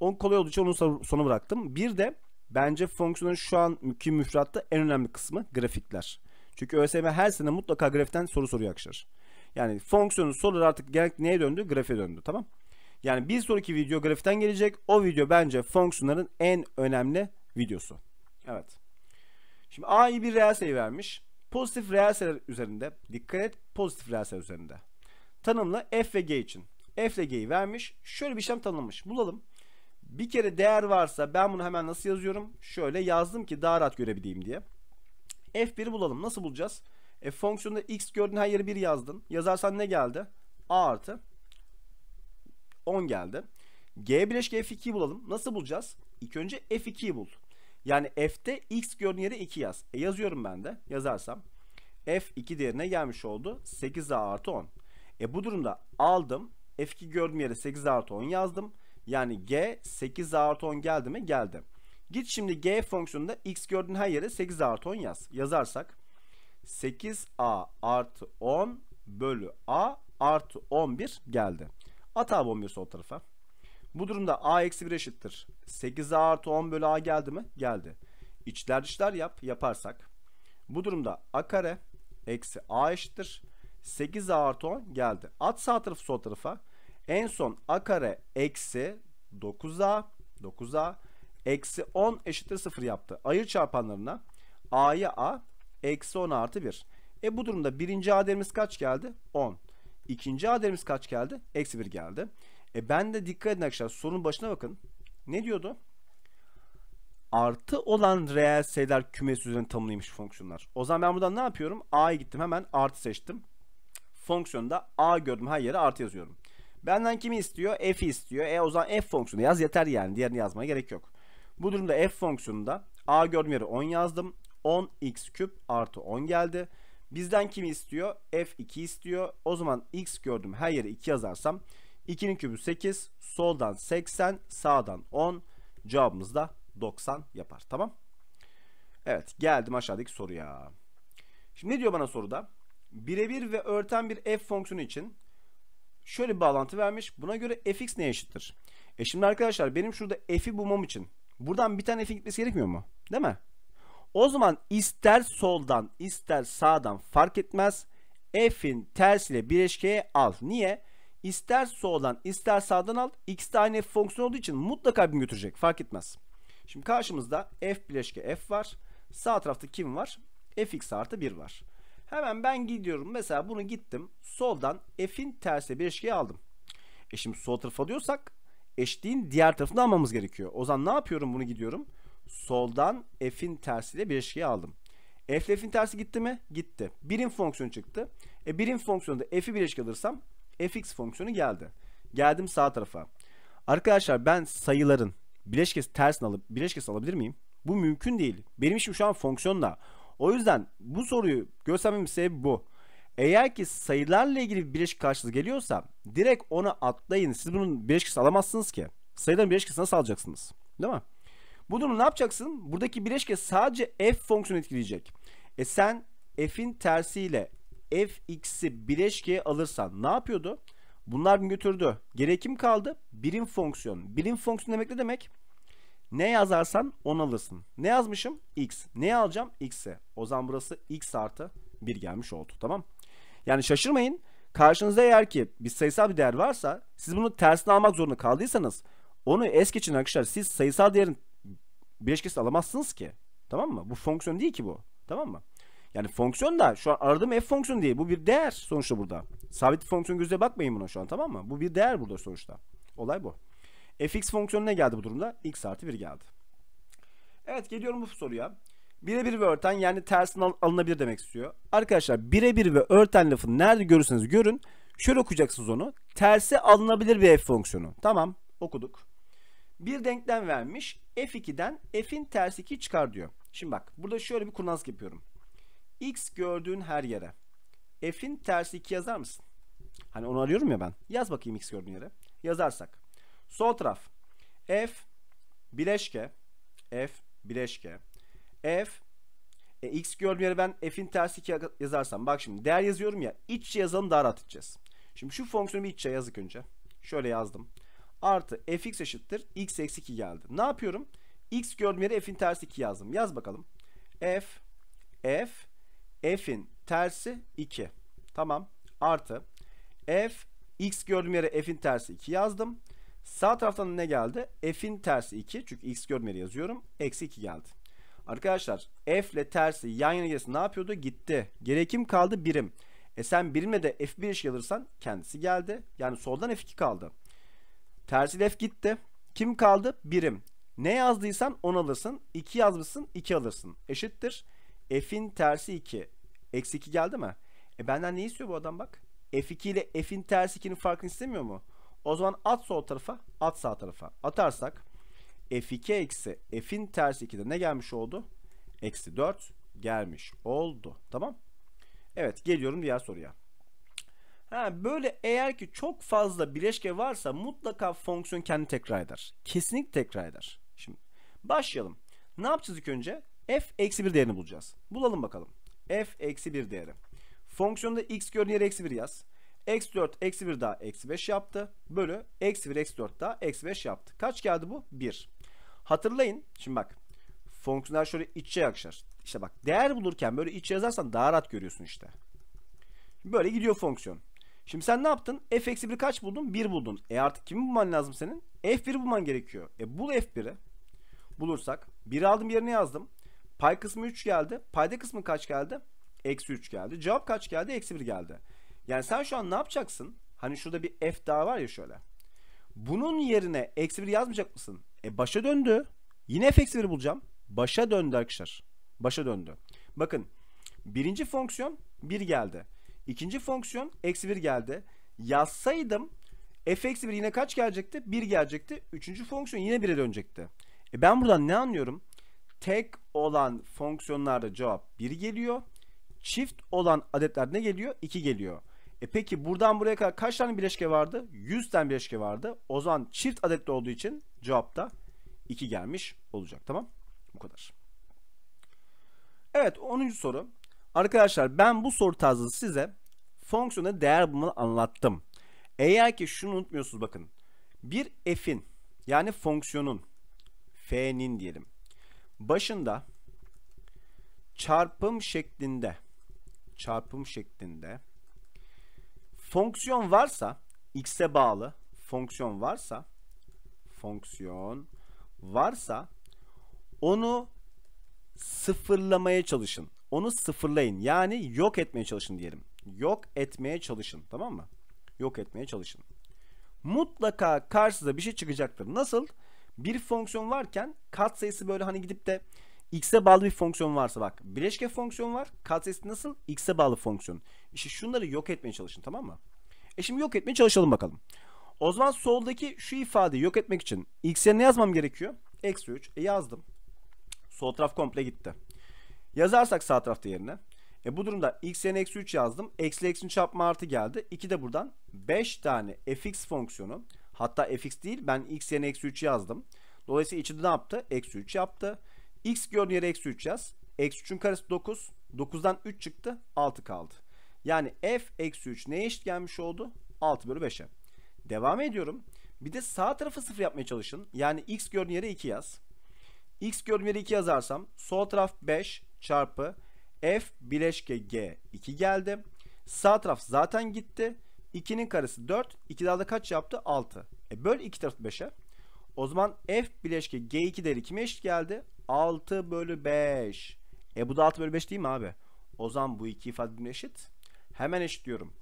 Speaker 1: On kolay olduğu için onu sona bıraktım. Bir de bence fonksiyonun şu an ki müfratta en önemli kısmı grafikler. Çünkü ÖSYM her sene mutlaka grafikten soru soruya akışır. Yani fonksiyonun soruları artık genellikle neye döndü? Grafiğe döndü. Tamam. Yani bir sonraki video grafikten gelecek. O video bence fonksiyonların en önemli videosu. Evet. Şimdi A'yı bir reel sayı vermiş. Pozitif reel sayılar üzerinde. Dikkat et pozitif reel sayılar üzerinde. Tanımla f ve g için. f ile g'yi vermiş. Şöyle bir işlem tanımlamış. Bulalım. Bir kere değer varsa ben bunu hemen nasıl yazıyorum? Şöyle yazdım ki daha rahat görebileyim diye. f1'i bulalım. Nasıl bulacağız? E, fonksiyonda x gördüğün her yeri 1 yazdın. Yazarsan ne geldi? a artı 10 geldi. G bileşke F2'yi bulalım. Nasıl bulacağız? İlk önce F2'yi bul. Yani f'te x gördüğün yere 2 yaz. E yazıyorum ben de yazarsam. f 2 değerine gelmiş oldu. 8a artı 10. E bu durumda aldım. f2 gördüğüm yere 8 a artı 10 yazdım. Yani g 8 a artı 10 geldi mi? Geldi. Git şimdi g fonksiyonunda x gördüğün her yere 8 a artı 10 yaz. Yazarsak 8a artı 10 bölü a artı 11 geldi. At abi 11 sol tarafa. Bu durumda a eksi 1 eşittir. 8a artı 10 bölü a geldi mi? Geldi. İçler dışlar yap yaparsak. Bu durumda a kare eksi a eşittir. 8a artı 10 geldi. At sağ tarafı sol tarafa. En son a kare eksi 9a 9a eksi 10 eşittir 0 yaptı. Ayır çarpanlarına a'ya a eksi 10 artı 1. E bu durumda birinci a değerimiz kaç geldi? 10. İkinci a değerimiz kaç geldi? Eksi 1 geldi. E ben de dikkat edin arkadaşlar sorunun başına bakın. Ne diyordu? Artı olan reel sayılar kümesi üzerine tanımlıymış fonksiyonlar. O zaman ben buradan ne yapıyorum? A'ya gittim hemen artı seçtim. Fonksiyonda A gördüm her yere artı yazıyorum. Benden kimi istiyor? F'i istiyor. E o zaman F fonksiyonu yaz yeter yani. Diğerini yazmaya gerek yok. Bu durumda F fonksiyonunda A gördüğüm yere 10 yazdım. 10x küp artı 10 geldi. Bizden kimi istiyor? F2 istiyor. O zaman x gördüm her yere 2 yazarsam 2'nin kübü 8. Soldan 80. Sağdan 10. Cevabımız da 90 yapar. Tamam. Evet geldim aşağıdaki soruya. Şimdi ne diyor bana soruda? Birebir ve örten bir f fonksiyonu için şöyle bir bağlantı vermiş. Buna göre fx neye eşittir? E şimdi arkadaşlar benim şurada f'i bulmam için buradan bir tane f'in gitmesi gerekmiyor mu? Değil mi? O zaman ister soldan ister sağdan fark etmez f'in tersiyle bir bileşkeye al. Niye? İster soldan ister sağdan al. X tane f fonksiyon olduğu için mutlaka bir götürecek. Fark etmez. Şimdi karşımızda f bileşke f var. Sağ tarafta kim var? fx artı 1 var. Hemen ben gidiyorum. Mesela bunu gittim. Soldan f'in tersi bileşkeyi aldım. E şimdi sol tarafı alıyorsak eşliğin diğer tarafını almamız gerekiyor. O zaman ne yapıyorum bunu gidiyorum. Soldan f'in tersiyle bileşkeyi aldım. f f'in tersi gitti mi? Gitti. Birim fonksiyon çıktı. E birim fonksiyonda f'i bileşke alırsam fx fonksiyonu geldi. Geldim sağ tarafa. Arkadaşlar ben sayıların bileşkesi tersini alıp bileşkesi alabilir miyim? Bu mümkün değil. Benim işim şu an fonksiyonla. O yüzden bu soruyu göstermemin sebebi bu. Eğer ki sayılarla ilgili bir bileşik karşılığı geliyorsa direkt ona atlayın. Siz bunun bileşkesi alamazsınız ki. Sayıların bileşkesi nasıl alacaksınız? Değil mi? Bu durumu ne yapacaksın? Buradaki bileşke sadece f fonksiyonu etkileyecek. E sen f'in tersiyle fx'i bileşkeye alırsan ne yapıyordu? Bunlar götürdü. Gerekim kaldı. Birim fonksiyon. Birim fonksiyon demek ne demek? Ne yazarsan onu alırsın. Ne yazmışım? X. Ne alacağım? X'e. O zaman burası X artı 1 gelmiş oldu. Tamam. Yani şaşırmayın. Karşınızda eğer ki bir sayısal bir değer varsa siz bunu tersine almak zorunda kaldıysanız onu es geçin arkadaşlar. Siz sayısal değerin bileşkesi alamazsınız ki. Tamam mı? Bu fonksiyon değil ki bu. Tamam mı? Yani fonksiyon da şu an aradığım f fonksiyonu değil. Bu bir değer sonuçta burada. Sabit fonksiyon gözle bakmayın buna şu an tamam mı? Bu bir değer burada sonuçta. Olay bu. fx fonksiyonu ne geldi bu durumda? x artı 1 geldi. Evet geliyorum bu soruya. Birebir ve örten yani tersinden al alınabilir demek istiyor. Arkadaşlar birebir ve örten lafını nerede görürseniz görün. Şöyle okuyacaksınız onu. Tersi alınabilir bir f fonksiyonu. Tamam okuduk. Bir denklem vermiş. f2'den f'in tersi 2 çıkar diyor. Şimdi bak burada şöyle bir kurnazlık yapıyorum. X gördüğün her yere. F'in tersi 2 yazar mısın? Hani onu arıyorum ya ben. Yaz bakayım X gördüğün yere. Yazarsak. Sol taraf. F bileşke. F bileşke. F e, X gördüğün yere ben F'in tersi 2 yazarsam. Bak şimdi değer yazıyorum ya. İççe yazalım daha rahat edeceğiz. Şimdi şu fonksiyonu bir içe yazık önce. Şöyle yazdım. Artı fx eşittir. x eksi 2 geldi. Ne yapıyorum? x gördüğüm yere f'in tersi 2 yazdım. Yaz bakalım. f f f'in tersi 2. Tamam. Artı f x gördüğüm yere f'in tersi 2 yazdım. Sağ taraftan ne geldi? f'in tersi 2. Çünkü x gördüğüm yere yazıyorum. Eksi 2 geldi. Arkadaşlar f ile tersi yan yana gelirse ne yapıyordu? Gitti. Gerekim kaldı birim. E sen birimle de f1 iş alırsan kendisi geldi. Yani soldan f2 kaldı. Tersi f gitti. Kim kaldı? Birim. Ne yazdıysan 10 alırsın. 2 yazmışsın 2 alırsın. Eşittir. F'in tersi 2. Eksi 2 geldi mi? E benden ne istiyor bu adam bak? F2 ile F'in tersi 2'nin farkını istemiyor mu? O zaman at sol tarafa, at sağ tarafa. Atarsak F2 eksi F'in tersi 2'de ne gelmiş oldu? Eksi 4 gelmiş oldu. Tamam. Evet geliyorum diğer soruya. Ha, böyle eğer ki çok fazla bileşke varsa mutlaka fonksiyon kendi tekrar eder. Kesinlikle tekrar eder. Şimdi başlayalım. Ne yapacağız ilk önce? f eksi 1 değerini bulacağız. Bulalım bakalım. f eksi 1 değeri. Fonksiyonda x gördüğün yere eksi 1 yaz. Eksi 4 eksi 1 daha eksi 5 yaptı. Bölü eksi 1 eksi 4 daha eksi 5 yaptı. Kaç geldi bu? 1. Hatırlayın. Şimdi bak. Fonksiyonlar şöyle içe yakışır. İşte bak değer bulurken böyle içe yazarsan daha rahat görüyorsun işte. böyle gidiyor fonksiyon. Şimdi sen ne yaptın? f eksi 1 kaç buldun? 1 buldun. E artık kimi bulman lazım senin? f1 bulman gerekiyor. E bul f1'i. Bulursak 1 aldım yerine yazdım. Pay kısmı 3 geldi. Payda kısmı kaç geldi? Eksi 3 geldi. Cevap kaç geldi? Eksi 1 geldi. Yani sen şu an ne yapacaksın? Hani şurada bir f daha var ya şöyle. Bunun yerine eksi 1 yazmayacak mısın? E başa döndü. Yine f eksi 1 bulacağım. Başa döndü arkadaşlar. Başa döndü. Bakın birinci fonksiyon 1 geldi. İkinci fonksiyon eksi 1 geldi. Yazsaydım f eksi 1 yine kaç gelecekti? 1 gelecekti. Üçüncü fonksiyon yine 1'e dönecekti. E ben buradan ne anlıyorum? Tek olan fonksiyonlarda cevap 1 geliyor. Çift olan adetler ne geliyor? 2 geliyor. E peki buradan buraya kadar kaç tane bileşke vardı? 100 tane bileşke vardı. O zaman çift adetli olduğu için cevap da 2 gelmiş olacak. Tamam? Bu kadar. Evet 10. soru. Arkadaşlar ben bu soru tarzı size fonksiyona değer bulmanı anlattım. Eğer ki şunu unutmuyorsunuz bakın. Bir f'in yani fonksiyonun f'nin diyelim Başında çarpım şeklinde çarpım şeklinde fonksiyon varsa x'e bağlı fonksiyon varsa fonksiyon varsa onu sıfırlamaya çalışın. Onu sıfırlayın. Yani yok etmeye çalışın diyelim. Yok etmeye çalışın. Tamam mı? Yok etmeye çalışın. Mutlaka karşınıza bir şey çıkacaktır. Nasıl? Nasıl? bir fonksiyon varken kat sayısı böyle hani gidip de x'e bağlı bir fonksiyon varsa bak bileşke fonksiyon var kat sayısı nasıl x'e bağlı fonksiyon. İşte şunları yok etmeye çalışın tamam mı? E şimdi yok etmeye çalışalım bakalım. O zaman soldaki şu ifadeyi yok etmek için x'e ne yazmam gerekiyor. Eksi 3 e yazdım. Sol taraf komple gitti. Yazarsak sağ tarafta yerine. E bu durumda x'e eksi 3 yazdım. Eksi eksi çarpma artı geldi. 2 de buradan 5 tane fx fonksiyonu Hatta fx değil ben x yerine eksi 3 yazdım. Dolayısıyla içinde ne yaptı? Eksi 3 yaptı. X gördüğün yere eksi 3 yaz. Eksi 3'ün karesi 9. 9'dan 3 çıktı. 6 kaldı. Yani f eksi 3 neye eşit gelmiş oldu? 6 bölü 5'e. Devam ediyorum. Bir de sağ tarafı 0 yapmaya çalışın. Yani x gördüğün yere 2 yaz. x gördüğün yere 2 yazarsam sol taraf 5 çarpı f bileşke g 2 geldi. Sağ taraf zaten gitti. 2'nin karesi 4. 2 daha da kaç yaptı? 6. E böl 2 tarafı 5'e. O zaman f bileşke g2 değeri kime eşit geldi? 6 bölü 5. E bu da 6 bölü 5 değil mi abi? O zaman bu iki ifade birbirine eşit. Hemen eşitliyorum.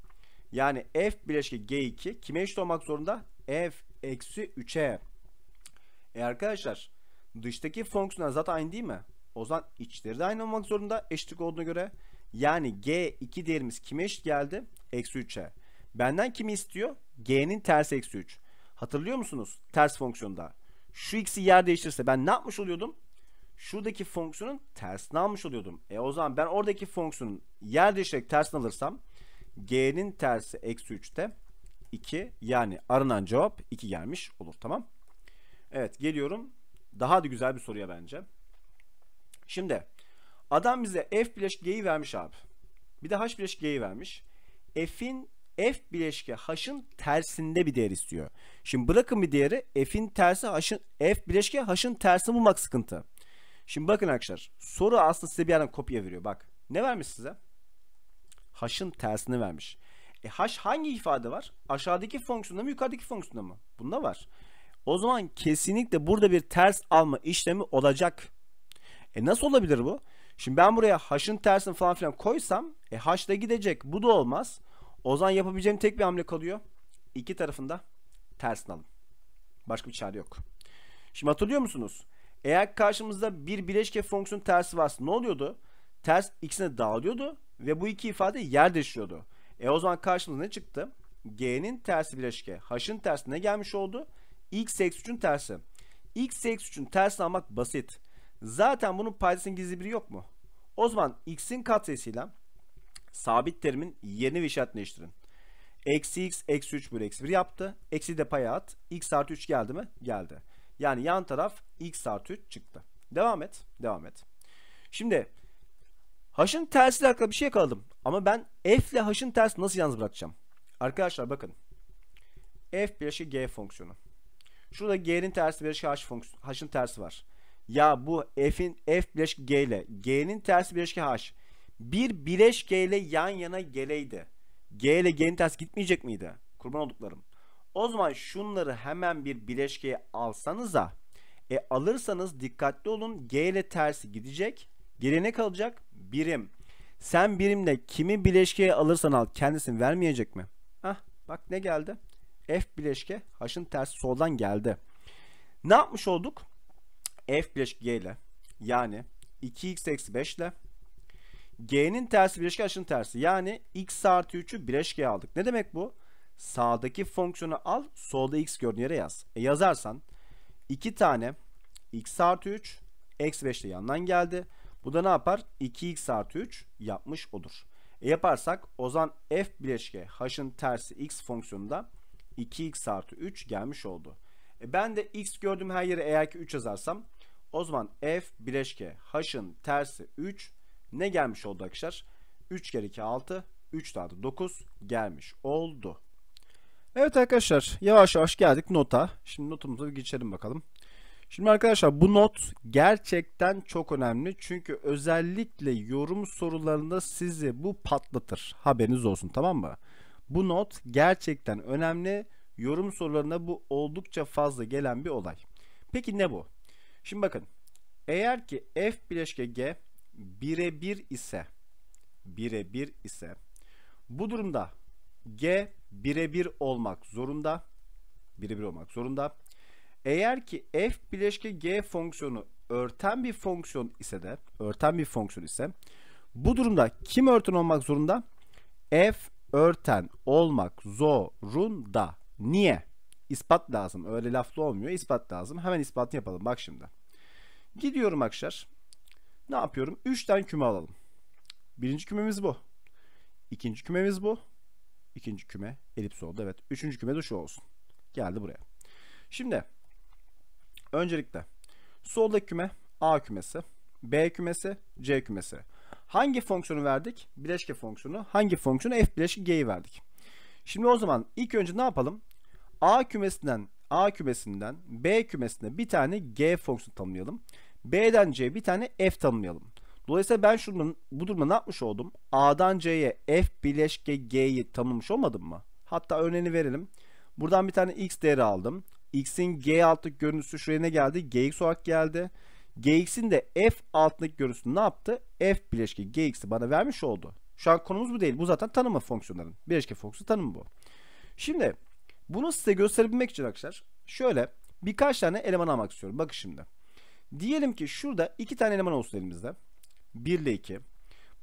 Speaker 1: Yani f bileşke g2 kime eşit olmak zorunda? f eksi 3'e. E arkadaşlar dıştaki fonksiyonlar zaten aynı değil mi? O zaman içleri de aynı olmak zorunda eşitlik olduğuna göre. Yani g2 değerimiz kime eşit geldi? Eksi 3'e. Benden kimi istiyor? G'nin ters eksi 3. Hatırlıyor musunuz? Ters fonksiyonda. Şu x'i yer değiştirse ben ne yapmış oluyordum? Şuradaki fonksiyonun tersini almış oluyordum. E o zaman ben oradaki fonksiyonun yer değiştirerek tersini alırsam g'nin tersi eksi 3'te 2 yani aranan cevap 2 gelmiş olur tamam. Evet geliyorum daha da güzel bir soruya bence. Şimdi adam bize f bileşik g'yi vermiş abi. Bir de h bileşik g'yi vermiş. f'in f bileşke h'ın tersinde bir değer istiyor. Şimdi bırakın bir değeri f'in tersi h'ın f bileşke h'ın tersini bulmak sıkıntı. Şimdi bakın arkadaşlar soru aslında size bir yerden kopya veriyor bak. Ne vermiş size? H'ın tersini vermiş. E h hangi ifade var? Aşağıdaki fonksiyonda mı yukarıdaki fonksiyonda mı? Bunda var. O zaman kesinlikle burada bir ters alma işlemi olacak. E nasıl olabilir bu? Şimdi ben buraya h'ın tersini falan filan koysam e h da gidecek. Bu da olmaz. O zaman yapabileceğim tek bir hamle kalıyor. İki tarafında ters alın. Başka bir çare yok. Şimdi hatırlıyor musunuz? Eğer karşımızda bir bileşke fonksiyon tersi varsa ne oluyordu? Ters ikisine dağılıyordu ve bu iki ifade yer değiştiriyordu. E o zaman karşımıza ne çıktı? G'nin tersi bileşke. H'ın tersi ne gelmiş oldu? X eksi 3'ün tersi. X eksi 3'ün tersini almak basit. Zaten bunun paydasının gizli biri yok mu? O zaman X'in katsayısıyla sabit terimin yerini ve işaretini değiştirin. Eksi x eksi 3 bölü eksi 1 yaptı. Eksi de paya at. x artı 3 geldi mi? Geldi. Yani yan taraf x artı 3 çıktı. Devam et. Devam et. Şimdi h'ın tersi hakkında bir şey yakaladım. Ama ben f ile h'ın tersi nasıl yalnız bırakacağım? Arkadaşlar bakın. f birleşi g fonksiyonu. Şurada g'nin tersi birleşik h fonksiyonu. h'ın tersi var. Ya bu f'in f birleşik g ile g'nin tersi birleşik h bir bileşkeyle yan yana geleydi. G ile G'nin ters gitmeyecek miydi? Kurban olduklarım. O zaman şunları hemen bir bileşkeye alsanıza. E alırsanız dikkatli olun. G ile tersi gidecek. Geriye ne kalacak? Birim. Sen birimle kimi bileşkeye alırsan al kendisini vermeyecek mi? Hah bak ne geldi? F bileşke H'ın tersi soldan geldi. Ne yapmış olduk? F bileşke G ile yani 2x eksi 5 ile G'nin tersi bileşke H'ın tersi. Yani x artı 3'ü bileşke aldık. Ne demek bu? Sağdaki fonksiyonu al solda x gördüğün yere yaz. E yazarsan 2 tane x artı 3 x 5 de yandan geldi. Bu da ne yapar? 2x artı 3 yapmış olur. E yaparsak o zaman f bileşke h'ın tersi x fonksiyonunda 2x artı 3 gelmiş oldu. E ben de x gördüğüm her yere eğer ki 3 yazarsam o zaman f bileşke h'ın tersi 3 ne gelmiş oldu arkadaşlar? 3 kere 2 6, 3 daha 9 gelmiş oldu. Evet arkadaşlar yavaş yavaş geldik nota. Şimdi notumuza geçelim bakalım. Şimdi arkadaşlar bu not gerçekten çok önemli. Çünkü özellikle yorum sorularında sizi bu patlatır. Haberiniz olsun tamam mı? Bu not gerçekten önemli. Yorum sorularında bu oldukça fazla gelen bir olay. Peki ne bu? Şimdi bakın. Eğer ki f bileşke g birebir ise birebir ise bu durumda G birebir olmak zorunda. Birebir olmak zorunda. Eğer ki f bileşke g fonksiyonu örten bir fonksiyon ise de örten bir fonksiyon ise bu durumda kim örten olmak zorunda? f örten olmak zorunda. Niye? İspat lazım. Öyle laflı olmuyor. İspat lazım. Hemen ispatını yapalım. Bak şimdi. Gidiyorum arkadaşlar ne yapıyorum? 3 tane küme alalım. Birinci kümemiz bu. İkinci kümemiz bu. İkinci küme elips oldu. Evet. Üçüncü küme de şu olsun. Geldi buraya. Şimdi öncelikle soldaki küme A kümesi, B kümesi, C kümesi. Hangi fonksiyonu verdik? Bileşke fonksiyonu. Hangi fonksiyonu? F bileşke G'yi verdik. Şimdi o zaman ilk önce ne yapalım? A kümesinden A kümesinden B kümesine bir tane G fonksiyonu tanımlayalım. B'den C'ye bir tane F tanımlayalım. Dolayısıyla ben şunun, bu duruma ne yapmış oldum? A'dan C'ye F bileşke G'yi tanımlamış olmadım mı? Hatta örneğini verelim. Buradan bir tane X değeri aldım. X'in G altlık görüntüsü şuraya ne geldi? GX olarak geldi. GX'in de F altındaki görüntüsü ne yaptı? F bileşke GX'i bana vermiş oldu. Şu an konumuz bu değil. Bu zaten tanıma fonksiyonların. Bileşke fonksiyonu tanımı bu. Şimdi bunu size gösterebilmek için arkadaşlar şöyle birkaç tane eleman almak istiyorum. Bakın şimdi. Diyelim ki şurada iki tane eleman olsun elimizde. 1 ile 2.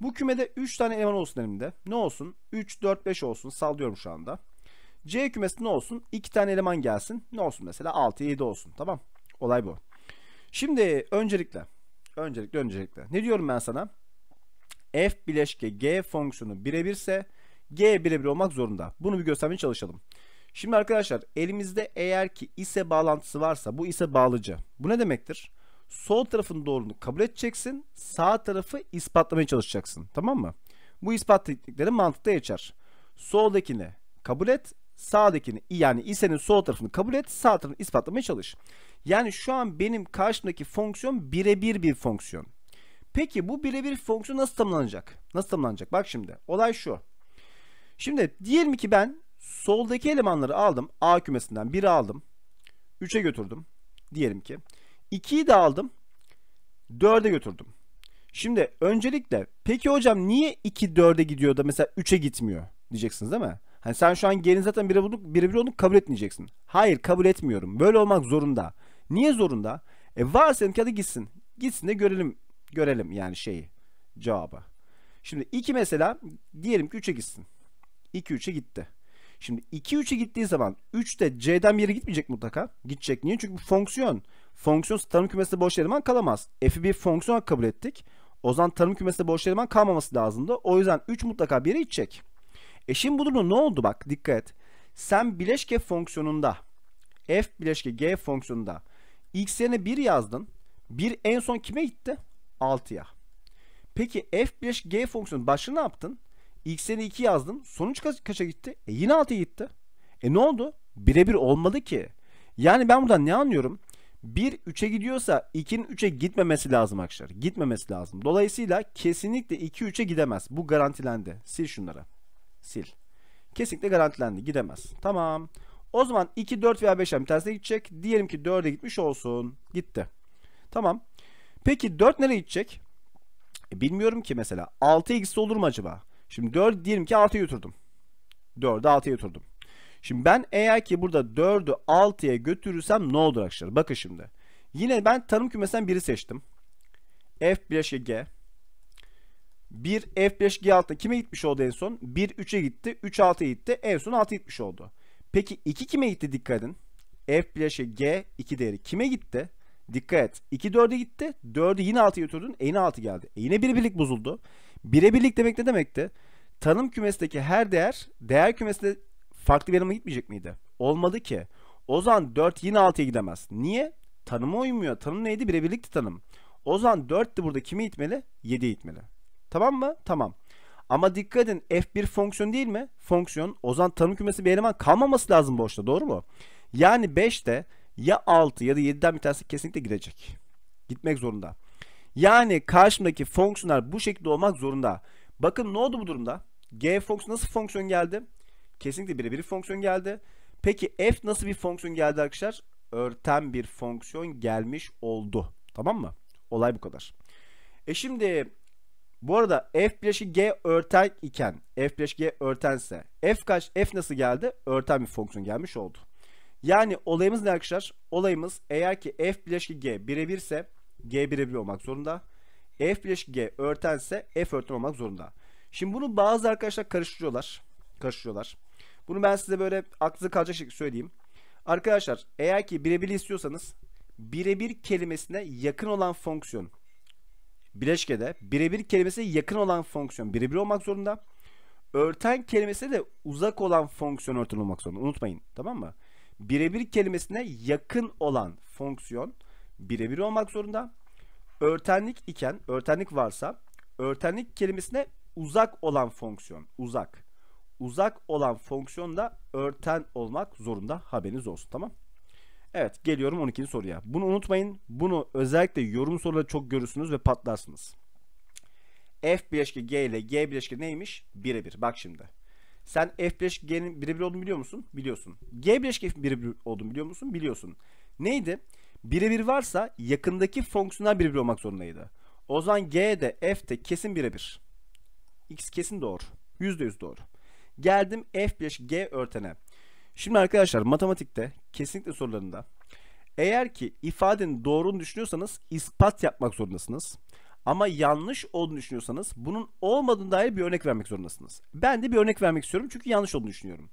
Speaker 1: Bu kümede 3 tane eleman olsun elimde. Ne olsun? 3, 4, 5 olsun. Sallıyorum şu anda. C kümesi ne olsun? 2 tane eleman gelsin. Ne olsun mesela? 6, 7 olsun. Tamam. Olay bu. Şimdi öncelikle. Öncelikle, öncelikle. Ne diyorum ben sana? F bileşke G fonksiyonu birebirse G birebir olmak zorunda. Bunu bir göstermeye çalışalım. Şimdi arkadaşlar elimizde eğer ki ise bağlantısı varsa bu ise bağlıcı. Bu ne demektir? sol tarafın doğruluğunu kabul edeceksin. Sağ tarafı ispatlamaya çalışacaksın. Tamam mı? Bu ispat teknikleri mantıkta geçer. Soldakini kabul et. Sağdakini yani isenin sol tarafını kabul et. Sağ tarafını ispatlamaya çalış. Yani şu an benim karşımdaki fonksiyon birebir bir fonksiyon. Peki bu birebir fonksiyon nasıl tanımlanacak? Nasıl tanımlanacak? Bak şimdi olay şu. Şimdi diyelim ki ben soldaki elemanları aldım. A kümesinden biri aldım. 3'e götürdüm. Diyelim ki. 2'yi de aldım. 4'e götürdüm. Şimdi öncelikle peki hocam niye 2 4'e gidiyor da mesela 3'e gitmiyor diyeceksiniz değil mi? Hani sen şu an gelin zaten biri bulduk, biri bir olduk kabul etmeyeceksin. Hayır kabul etmiyorum. Böyle olmak zorunda. Niye zorunda? E var seninki hadi gitsin. Gitsin de görelim. Görelim yani şeyi. Cevabı. Şimdi 2 mesela diyelim ki 3'e gitsin. 2 3'e gitti. Şimdi 2 3'e gittiği zaman 3 de C'den bir yere gitmeyecek mutlaka. Gidecek. Niye? Çünkü bu fonksiyon fonksiyon tanım kümesinde boş eleman kalamaz. F'i bir fonksiyon kabul ettik. O zaman tanım kümesinde boş eleman kalmaması lazımdı. O yüzden 3 mutlaka biri içecek. E şimdi bu durumda ne oldu bak dikkat et. Sen bileşke fonksiyonunda f bileşke g fonksiyonunda x yerine 1 yazdın. 1 en son kime gitti? 6'ya. Peki f bileşke g fonksiyonu başına ne yaptın? x yerine 2 yazdın. Sonuç ka kaça gitti? E yine 6'ya gitti. E ne oldu? Birebir olmadı ki. Yani ben buradan ne anlıyorum? 1 3'e gidiyorsa 2'nin 3'e gitmemesi lazım arkadaşlar. Gitmemesi lazım. Dolayısıyla kesinlikle 2 3'e gidemez. Bu garantilendi. Sil şunları. Sil. Kesinlikle garantilendi. Gidemez. Tamam. O zaman 2 4 veya 5'ten bir tanesine gidecek. Diyelim ki 4'e gitmiş olsun. Gitti. Tamam. Peki 4 nereye gidecek? E, bilmiyorum ki mesela. 6 eksi olur mu acaba? Şimdi 4 diyelim ki 6'ya götürdüm. 4'ü 6'ya götürdüm. Şimdi ben eğer ki burada 4'ü 6'ya götürürsem ne olur arkadaşlar? Bakın şimdi. Yine ben tanım kümesinden biri seçtim. F5G. 1 F5G altta kime gitmiş oldu en son? 1 3'e gitti. 3 6'ya gitti. En son 6 gitmiş oldu. Peki 2 kime gitti dikkat edin. F5G 2 değeri kime gitti? Dikkat et. 2 4'e gitti. 4'ü yine 6'ya götürdün. E yine 6 geldi. E yine 1 birlik bozuldu. 1'e birlik demek ne demekti? Tanım kümesindeki her değer, değer kümesinde farklı bir yanıma gitmeyecek miydi? Olmadı ki. O zaman 4 yine 6'ya gidemez. Niye? Tanıma uymuyor. Tanım neydi? Birebirlikti tanım. O zaman 4'tü burada kimi itmeli? 7'ye itmeli. Tamam mı? Tamam. Ama dikkat edin f bir fonksiyon değil mi? Fonksiyon. O zaman tanım kümesi bir eleman kalmaması lazım boşta. Doğru mu? Yani de ya 6 ya da 7'den bir tanesi kesinlikle gidecek. Gitmek zorunda. Yani karşımdaki fonksiyonlar bu şekilde olmak zorunda. Bakın ne oldu bu durumda? G fonksiyon nasıl fonksiyon geldi? Kesinlikle birebir bir fonksiyon geldi. Peki f nasıl bir fonksiyon geldi arkadaşlar? Örten bir fonksiyon gelmiş oldu. Tamam mı? Olay bu kadar. E şimdi bu arada f bileşik g örten iken f bileşik g örtense f kaç f nasıl geldi? Örten bir fonksiyon gelmiş oldu. Yani olayımız ne arkadaşlar? Olayımız eğer ki f bileşik g birebirse g birebir olmak zorunda. F bileşik G örtense F örten olmak zorunda. Şimdi bunu bazı arkadaşlar karıştırıyorlar. Karıştırıyorlar. Bunu ben size böyle aklınıza kalacak şekilde söyleyeyim. Arkadaşlar eğer ki birebir istiyorsanız birebir kelimesine yakın olan fonksiyon bileşkede birebir kelimesine yakın olan fonksiyon birebir olmak zorunda. Örten kelimesine de uzak olan fonksiyon örten olmak zorunda. Unutmayın tamam mı? Birebir kelimesine yakın olan fonksiyon birebir olmak zorunda. Örtenlik iken örtenlik varsa örtenlik kelimesine uzak olan fonksiyon uzak uzak olan fonksiyonda örten olmak zorunda. Haberiniz olsun tamam. Evet geliyorum 12. soruya. Bunu unutmayın. Bunu özellikle yorum soruları çok görürsünüz ve patlarsınız. F bileşke G ile G bileşke neymiş? Birebir. Bak şimdi. Sen F bileşke G'nin birebir olduğunu biliyor musun? Biliyorsun. G bileşke F birebir olduğunu biliyor musun? Biliyorsun. Neydi? Birebir varsa yakındaki fonksiyonlar birebir olmak zorundaydı. O zaman G de F de kesin birebir. X kesin doğru. %100 doğru. Geldim F5G örtene. Şimdi arkadaşlar matematikte kesinlikle sorularında eğer ki ifadenin doğruunu düşünüyorsanız ispat yapmak zorundasınız. Ama yanlış olduğunu düşünüyorsanız bunun olmadığını dair bir örnek vermek zorundasınız. Ben de bir örnek vermek istiyorum çünkü yanlış olduğunu düşünüyorum.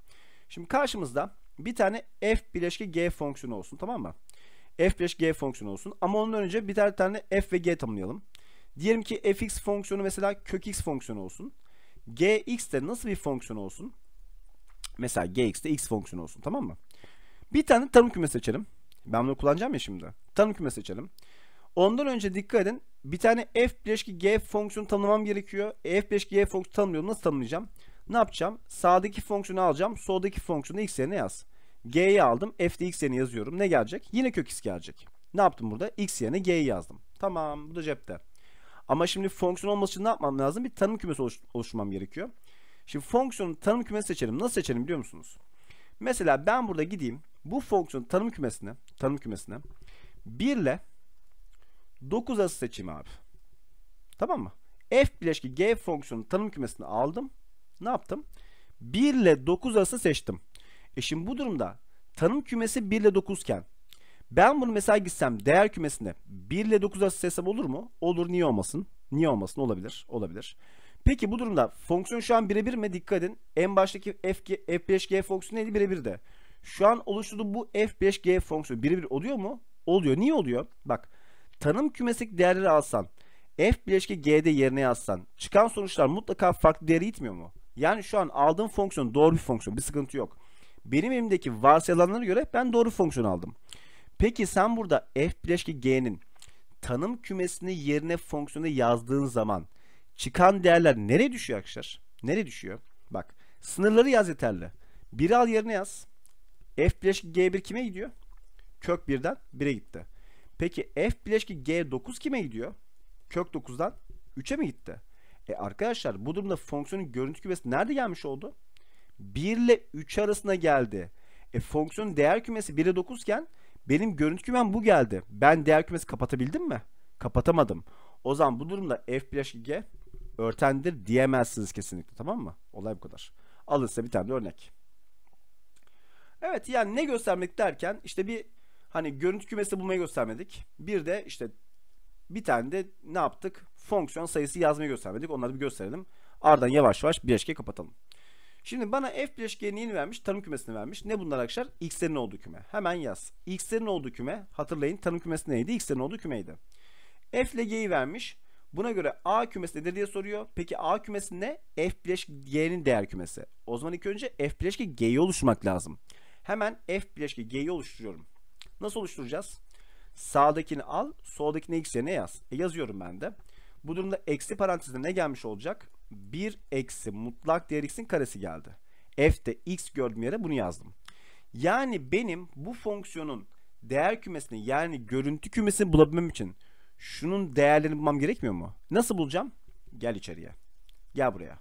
Speaker 1: Şimdi karşımızda bir tane f bileşke g fonksiyonu olsun tamam mı? f bileşke g fonksiyonu olsun ama ondan önce bir tane tane f ve g tanımlayalım. Diyelim ki fx fonksiyonu mesela kök x fonksiyonu olsun gx de nasıl bir fonksiyon olsun? Mesela gx de x fonksiyonu olsun tamam mı? Bir tane tanım kümesi seçelim. Ben bunu kullanacağım ya şimdi. Tanım kümesi seçelim. Ondan önce dikkat edin. Bir tane f bileşki g fonksiyonu tanımam gerekiyor. F bileşki g fonksiyonu tanımlıyorum. Nasıl tanımlayacağım? Ne yapacağım? Sağdaki fonksiyonu alacağım. Soldaki fonksiyonu x yerine yaz. G'yi aldım. F'de x yerine yazıyorum. Ne gelecek? Yine kök x gelecek. Ne yaptım burada? X yerine G'yi yazdım. Tamam. Bu da cepte. Ama şimdi fonksiyon olması için ne yapmam lazım? Bir tanım kümesi oluş oluşturmam gerekiyor. Şimdi fonksiyonun tanım kümesi seçelim. Nasıl seçelim biliyor musunuz? Mesela ben burada gideyim. Bu fonksiyonun tanım kümesine, tanım kümesine 1 ile 9 arası seçeyim abi. Tamam mı? F bileşki G fonksiyonun tanım kümesini aldım. Ne yaptım? 1 ile 9 arası seçtim. E şimdi bu durumda tanım kümesi 1 ile 9 iken ben bunu mesela gitsem değer kümesinde 1 ile 9 arası hesap olur mu? Olur niye olmasın? Niye olmasın? Olabilir. Olabilir. Peki bu durumda fonksiyon şu an birebir mi? Dikkat edin. En baştaki F, F5G fonksiyonu neydi? Birebir de. Şu an oluşturduğu bu F5G fonksiyonu birebir oluyor mu? Oluyor. Niye oluyor? Bak tanım kümesindeki değerleri alsan F bileşke G'de yerine yazsan çıkan sonuçlar mutlaka farklı değeri gitmiyor mu? Yani şu an aldığım fonksiyon doğru bir fonksiyon. Bir sıkıntı yok. Benim elimdeki varsayılanlara göre ben doğru fonksiyon aldım. Peki sen burada f bileşki g'nin tanım kümesini yerine fonksiyonu yazdığın zaman çıkan değerler nereye düşüyor arkadaşlar? Nereye düşüyor? Bak sınırları yaz yeterli. 1'i al yerine yaz. F bileşki G1 kime gidiyor? Kök 1'den 1'e gitti. Peki F bileşki G9 kime gidiyor? Kök 9'dan 3'e mi gitti? E arkadaşlar bu durumda fonksiyonun görüntü kümesi nerede gelmiş oldu? 1 ile 3 arasına geldi. E fonksiyonun değer kümesi 1 ile 9 iken benim görüntü kümem bu geldi. Ben değer kümesi kapatabildim mi? Kapatamadım. O zaman bu durumda F1HG örtendir diyemezsiniz kesinlikle tamam mı? Olay bu kadar. Alın bir tane de örnek. Evet yani ne göstermek derken işte bir hani görüntü kümesi bulmayı göstermedik. Bir de işte bir tane de ne yaptık? Fonksiyon sayısı yazmayı göstermedik. Onları bir gösterelim. Ardından yavaş yavaş bileşke kapatalım. Şimdi bana f bileşkenliğini vermiş, tanım kümesini vermiş. Ne bunlar arkadaşlar? X'lerin olduğu küme. Hemen yaz. X'lerin olduğu küme, hatırlayın tanım kümesi neydi? X'lerin olduğu kümeydi. F ile G'yi vermiş. Buna göre A kümesi nedir diye soruyor. Peki A kümesi ne? F bileşki G'nin değer kümesi. O zaman ilk önce F bileşke G'yi oluşturmak lazım. Hemen F bileşke G'yi oluşturuyorum. Nasıl oluşturacağız? Sağdakini al, soldakini X'e ne yaz? E yazıyorum ben de. Bu durumda eksi parantezine ne gelmiş olacak? 1 eksi mutlak değer x'in karesi geldi. F'de x gördüğüm yere bunu yazdım. Yani benim bu fonksiyonun değer kümesini yani görüntü kümesini bulabilmem için şunun değerlerini bulmam gerekmiyor mu? Nasıl bulacağım? Gel içeriye. Gel buraya.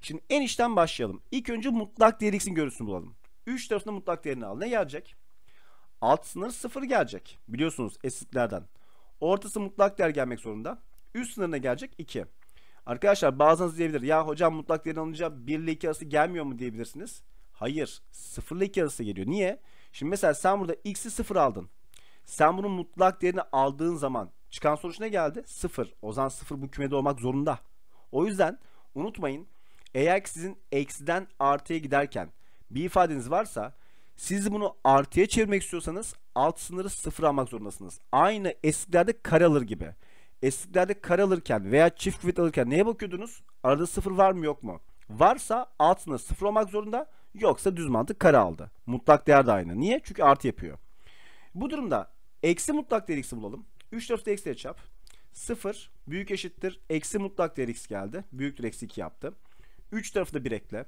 Speaker 1: Şimdi en içten başlayalım. İlk önce mutlak değer x'in görüntüsünü bulalım. 3 tarafında mutlak değerini al. Ne gelecek? Alt sınır 0 gelecek. Biliyorsunuz eşitlerden. Ortası mutlak değer gelmek zorunda. Üst sınırına gelecek 2. Arkadaşlar bazınız diyebilir ya hocam mutlak değerin alınca 1 ile 2 arası gelmiyor mu diyebilirsiniz. Hayır 0 ile 2 arası geliyor. Niye? Şimdi mesela sen burada x'i 0 aldın. Sen bunun mutlak değerini aldığın zaman çıkan sonuç ne geldi? 0. O zaman 0 bu kümede olmak zorunda. O yüzden unutmayın eğer sizin eksiden artıya giderken bir ifadeniz varsa siz bunu artıya çevirmek istiyorsanız alt sınırı sıfır almak zorundasınız. Aynı eskilerde kare alır gibi. Eskiklerde kare alırken veya çift kuvvet alırken neye bakıyordunuz? Arada sıfır var mı yok mu? Varsa altında sıfır olmak zorunda. Yoksa düz mantık kare aldı. Mutlak değer de aynı. Niye? Çünkü artı yapıyor. Bu durumda eksi mutlak değer x'i bulalım. 3 4 eksi çap. 0 büyük eşittir. Eksi mutlak değer x geldi. Büyüktür eksi 2 yaptı. 3 tarafı da 1 ekle.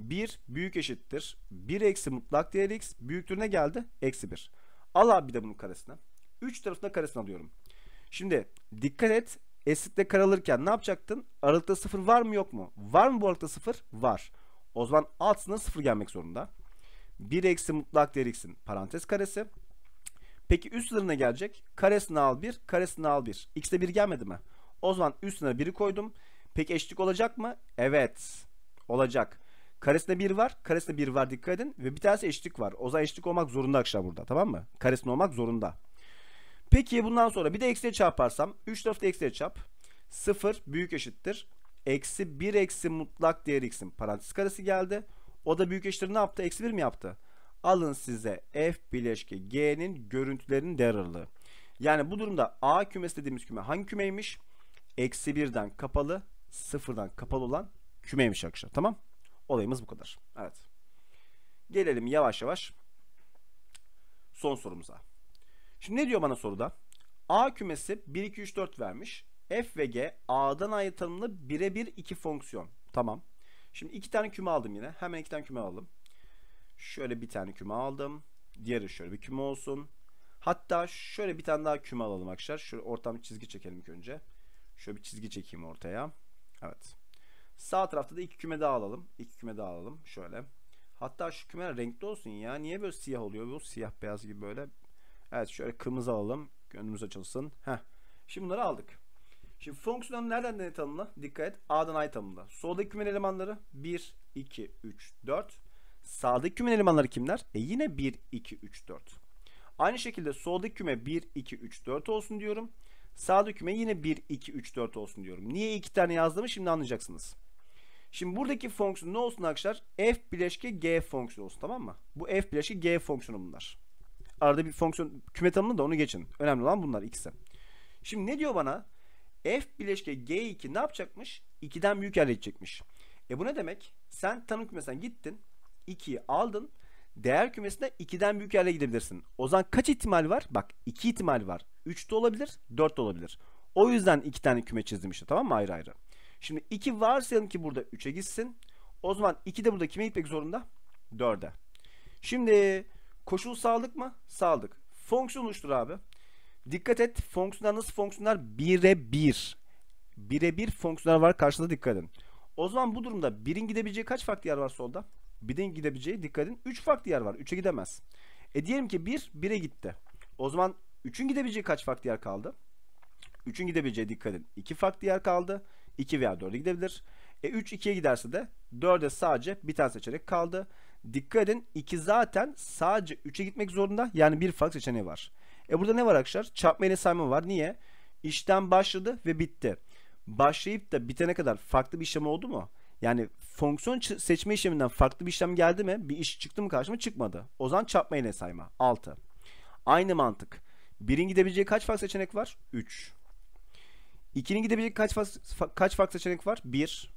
Speaker 1: 1 büyük eşittir. 1 eksi mutlak değer x büyüktür ne geldi? Eksi 1. Al abi bir de bunun karesine. 3 tarafına karesini alıyorum. Şimdi dikkat et eşitlikle karalırken ne yapacaktın? Aralıkta sıfır var mı yok mu? Var mı bu aralıkta sıfır? Var. O zaman alt sınır sıfır gelmek zorunda. 1 eksi mutlak değer x'in parantez karesi. Peki üst sınırına gelecek. Karesini al 1, karesini al 1. X'de 1 gelmedi mi? O zaman üst sınıra 1'i koydum. Peki eşitlik olacak mı? Evet. Olacak. Karesinde 1 var. Karesinde 1 var dikkat edin. Ve bir tanesi eşitlik var. O zaman eşitlik olmak zorunda akşam burada. Tamam mı? Karesinde olmak zorunda. Peki bundan sonra bir de eksiye çarparsam 3 tarafı eksiye çarp. 0 büyük eşittir. Eksi 1 eksi mutlak değer x'in parantez karesi geldi. O da büyük eşittir ne yaptı? Eksi 1 mi yaptı? Alın size f bileşki g'nin görüntülerinin değer aralığı. Yani bu durumda a kümesi dediğimiz küme hangi kümeymiş? Eksi 1'den kapalı, 0'dan kapalı olan kümeymiş arkadaşlar. Tamam. Olayımız bu kadar. Evet. Gelelim yavaş yavaş son sorumuza. Şimdi ne diyor bana soruda? A kümesi 1, 2, 3, 4 vermiş. F ve G A'dan A'ya tanımlı birebir iki fonksiyon. Tamam. Şimdi iki tane küme aldım yine. Hemen iki tane küme aldım. Şöyle bir tane küme aldım. Diğeri şöyle bir küme olsun. Hatta şöyle bir tane daha küme alalım arkadaşlar. Şöyle ortam bir çizgi çekelim ilk önce. Şöyle bir çizgi çekeyim ortaya. Evet. Sağ tarafta da iki küme daha alalım. İki küme daha alalım. Şöyle. Hatta şu kümeler renkli olsun ya. Niye böyle siyah oluyor? Bu siyah beyaz gibi böyle Evet şöyle kırmızı alalım. Gönlümüz açılsın. Heh. Şimdi bunları aldık. Şimdi fonksiyon nereden ne tanımlı? Dikkat et. A'dan I tanımlı. Soldaki kümenin elemanları 1, 2, 3, 4. Sağdaki kümenin elemanları kimler? E yine 1, 2, 3, 4. Aynı şekilde soldaki küme 1, 2, 3, 4 olsun diyorum. Sağdaki küme yine 1, 2, 3, 4 olsun diyorum. Niye iki tane yazdığımı şimdi anlayacaksınız. Şimdi buradaki fonksiyon ne olsun arkadaşlar? F bileşke G fonksiyonu olsun tamam mı? Bu F bileşke G fonksiyonu bunlar arada bir fonksiyon küme tanımlı da onu geçin. Önemli olan bunlar ikisi. Şimdi ne diyor bana? F bileşke G2 ne yapacakmış? 2'den büyük elde edecekmiş. E bu ne demek? Sen tanım kümesinden gittin. 2'yi aldın. Değer kümesine 2'den büyük yerle gidebilirsin. O zaman kaç ihtimal var? Bak 2 ihtimal var. 3 de olabilir, 4 de olabilir. O yüzden 2 tane küme çizdim işte tamam mı ayrı ayrı. Şimdi 2 varsayalım ki burada 3'e gitsin. O zaman 2 de burada kime gitmek zorunda? 4'e. Şimdi Koşul sağlık mı? Sağlık. Fonksiyon oluştur abi. Dikkat et fonksiyonlar nasıl fonksiyonlar? bire bir, bire bir fonksiyonlar var karşında dikkat edin. O zaman bu durumda birin gidebileceği kaç farklı yer var solda? Birin gidebileceği dikkat edin. 3 farklı yer var. Üçe gidemez. E diyelim ki bir, bire gitti. O zaman üçün gidebileceği kaç farklı yer kaldı? Üçün gidebileceği dikkat edin. 2 farklı yer kaldı. 2 veya 4'e gidebilir. E üç ikiye giderse de 4'e sadece bir tane seçerek kaldı. Dikkat edin 2 zaten sadece 3'e gitmek zorunda. Yani bir farklı seçeneği var. E burada ne var arkadaşlar? Çarpma ile sayma var. Niye? İşlem başladı ve bitti. Başlayıp da bitene kadar farklı bir işlem oldu mu? Yani fonksiyon seçme işleminden farklı bir işlem geldi mi? Bir iş çıktı mı karşıma? Çıkmadı. O zaman çarpma ile sayma. 6. Aynı mantık. 1'in gidebileceği kaç farklı seçenek var? 3. 2'nin gidebileceği kaç, farklı kaç farklı seçenek var? 1.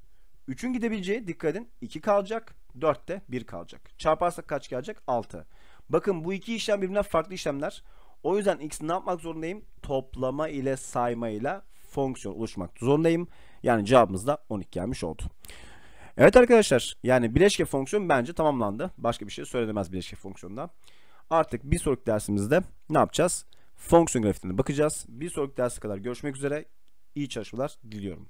Speaker 1: 3'ün gidebileceği dikkat edin 2 kalacak. 4'te 1 kalacak. Çarparsak kaç gelecek? 6. Bakın bu iki işlem birbirinden farklı işlemler. O yüzden x ne yapmak zorundayım? Toplama ile sayma ile fonksiyon oluşmak zorundayım. Yani cevabımız da 12 gelmiş oldu. Evet arkadaşlar yani bileşke fonksiyon bence tamamlandı. Başka bir şey söylenemez bileşke fonksiyonda. Artık bir sonraki dersimizde ne yapacağız? Fonksiyon grafiğine bakacağız. Bir sonraki derse kadar görüşmek üzere. İyi çalışmalar diliyorum.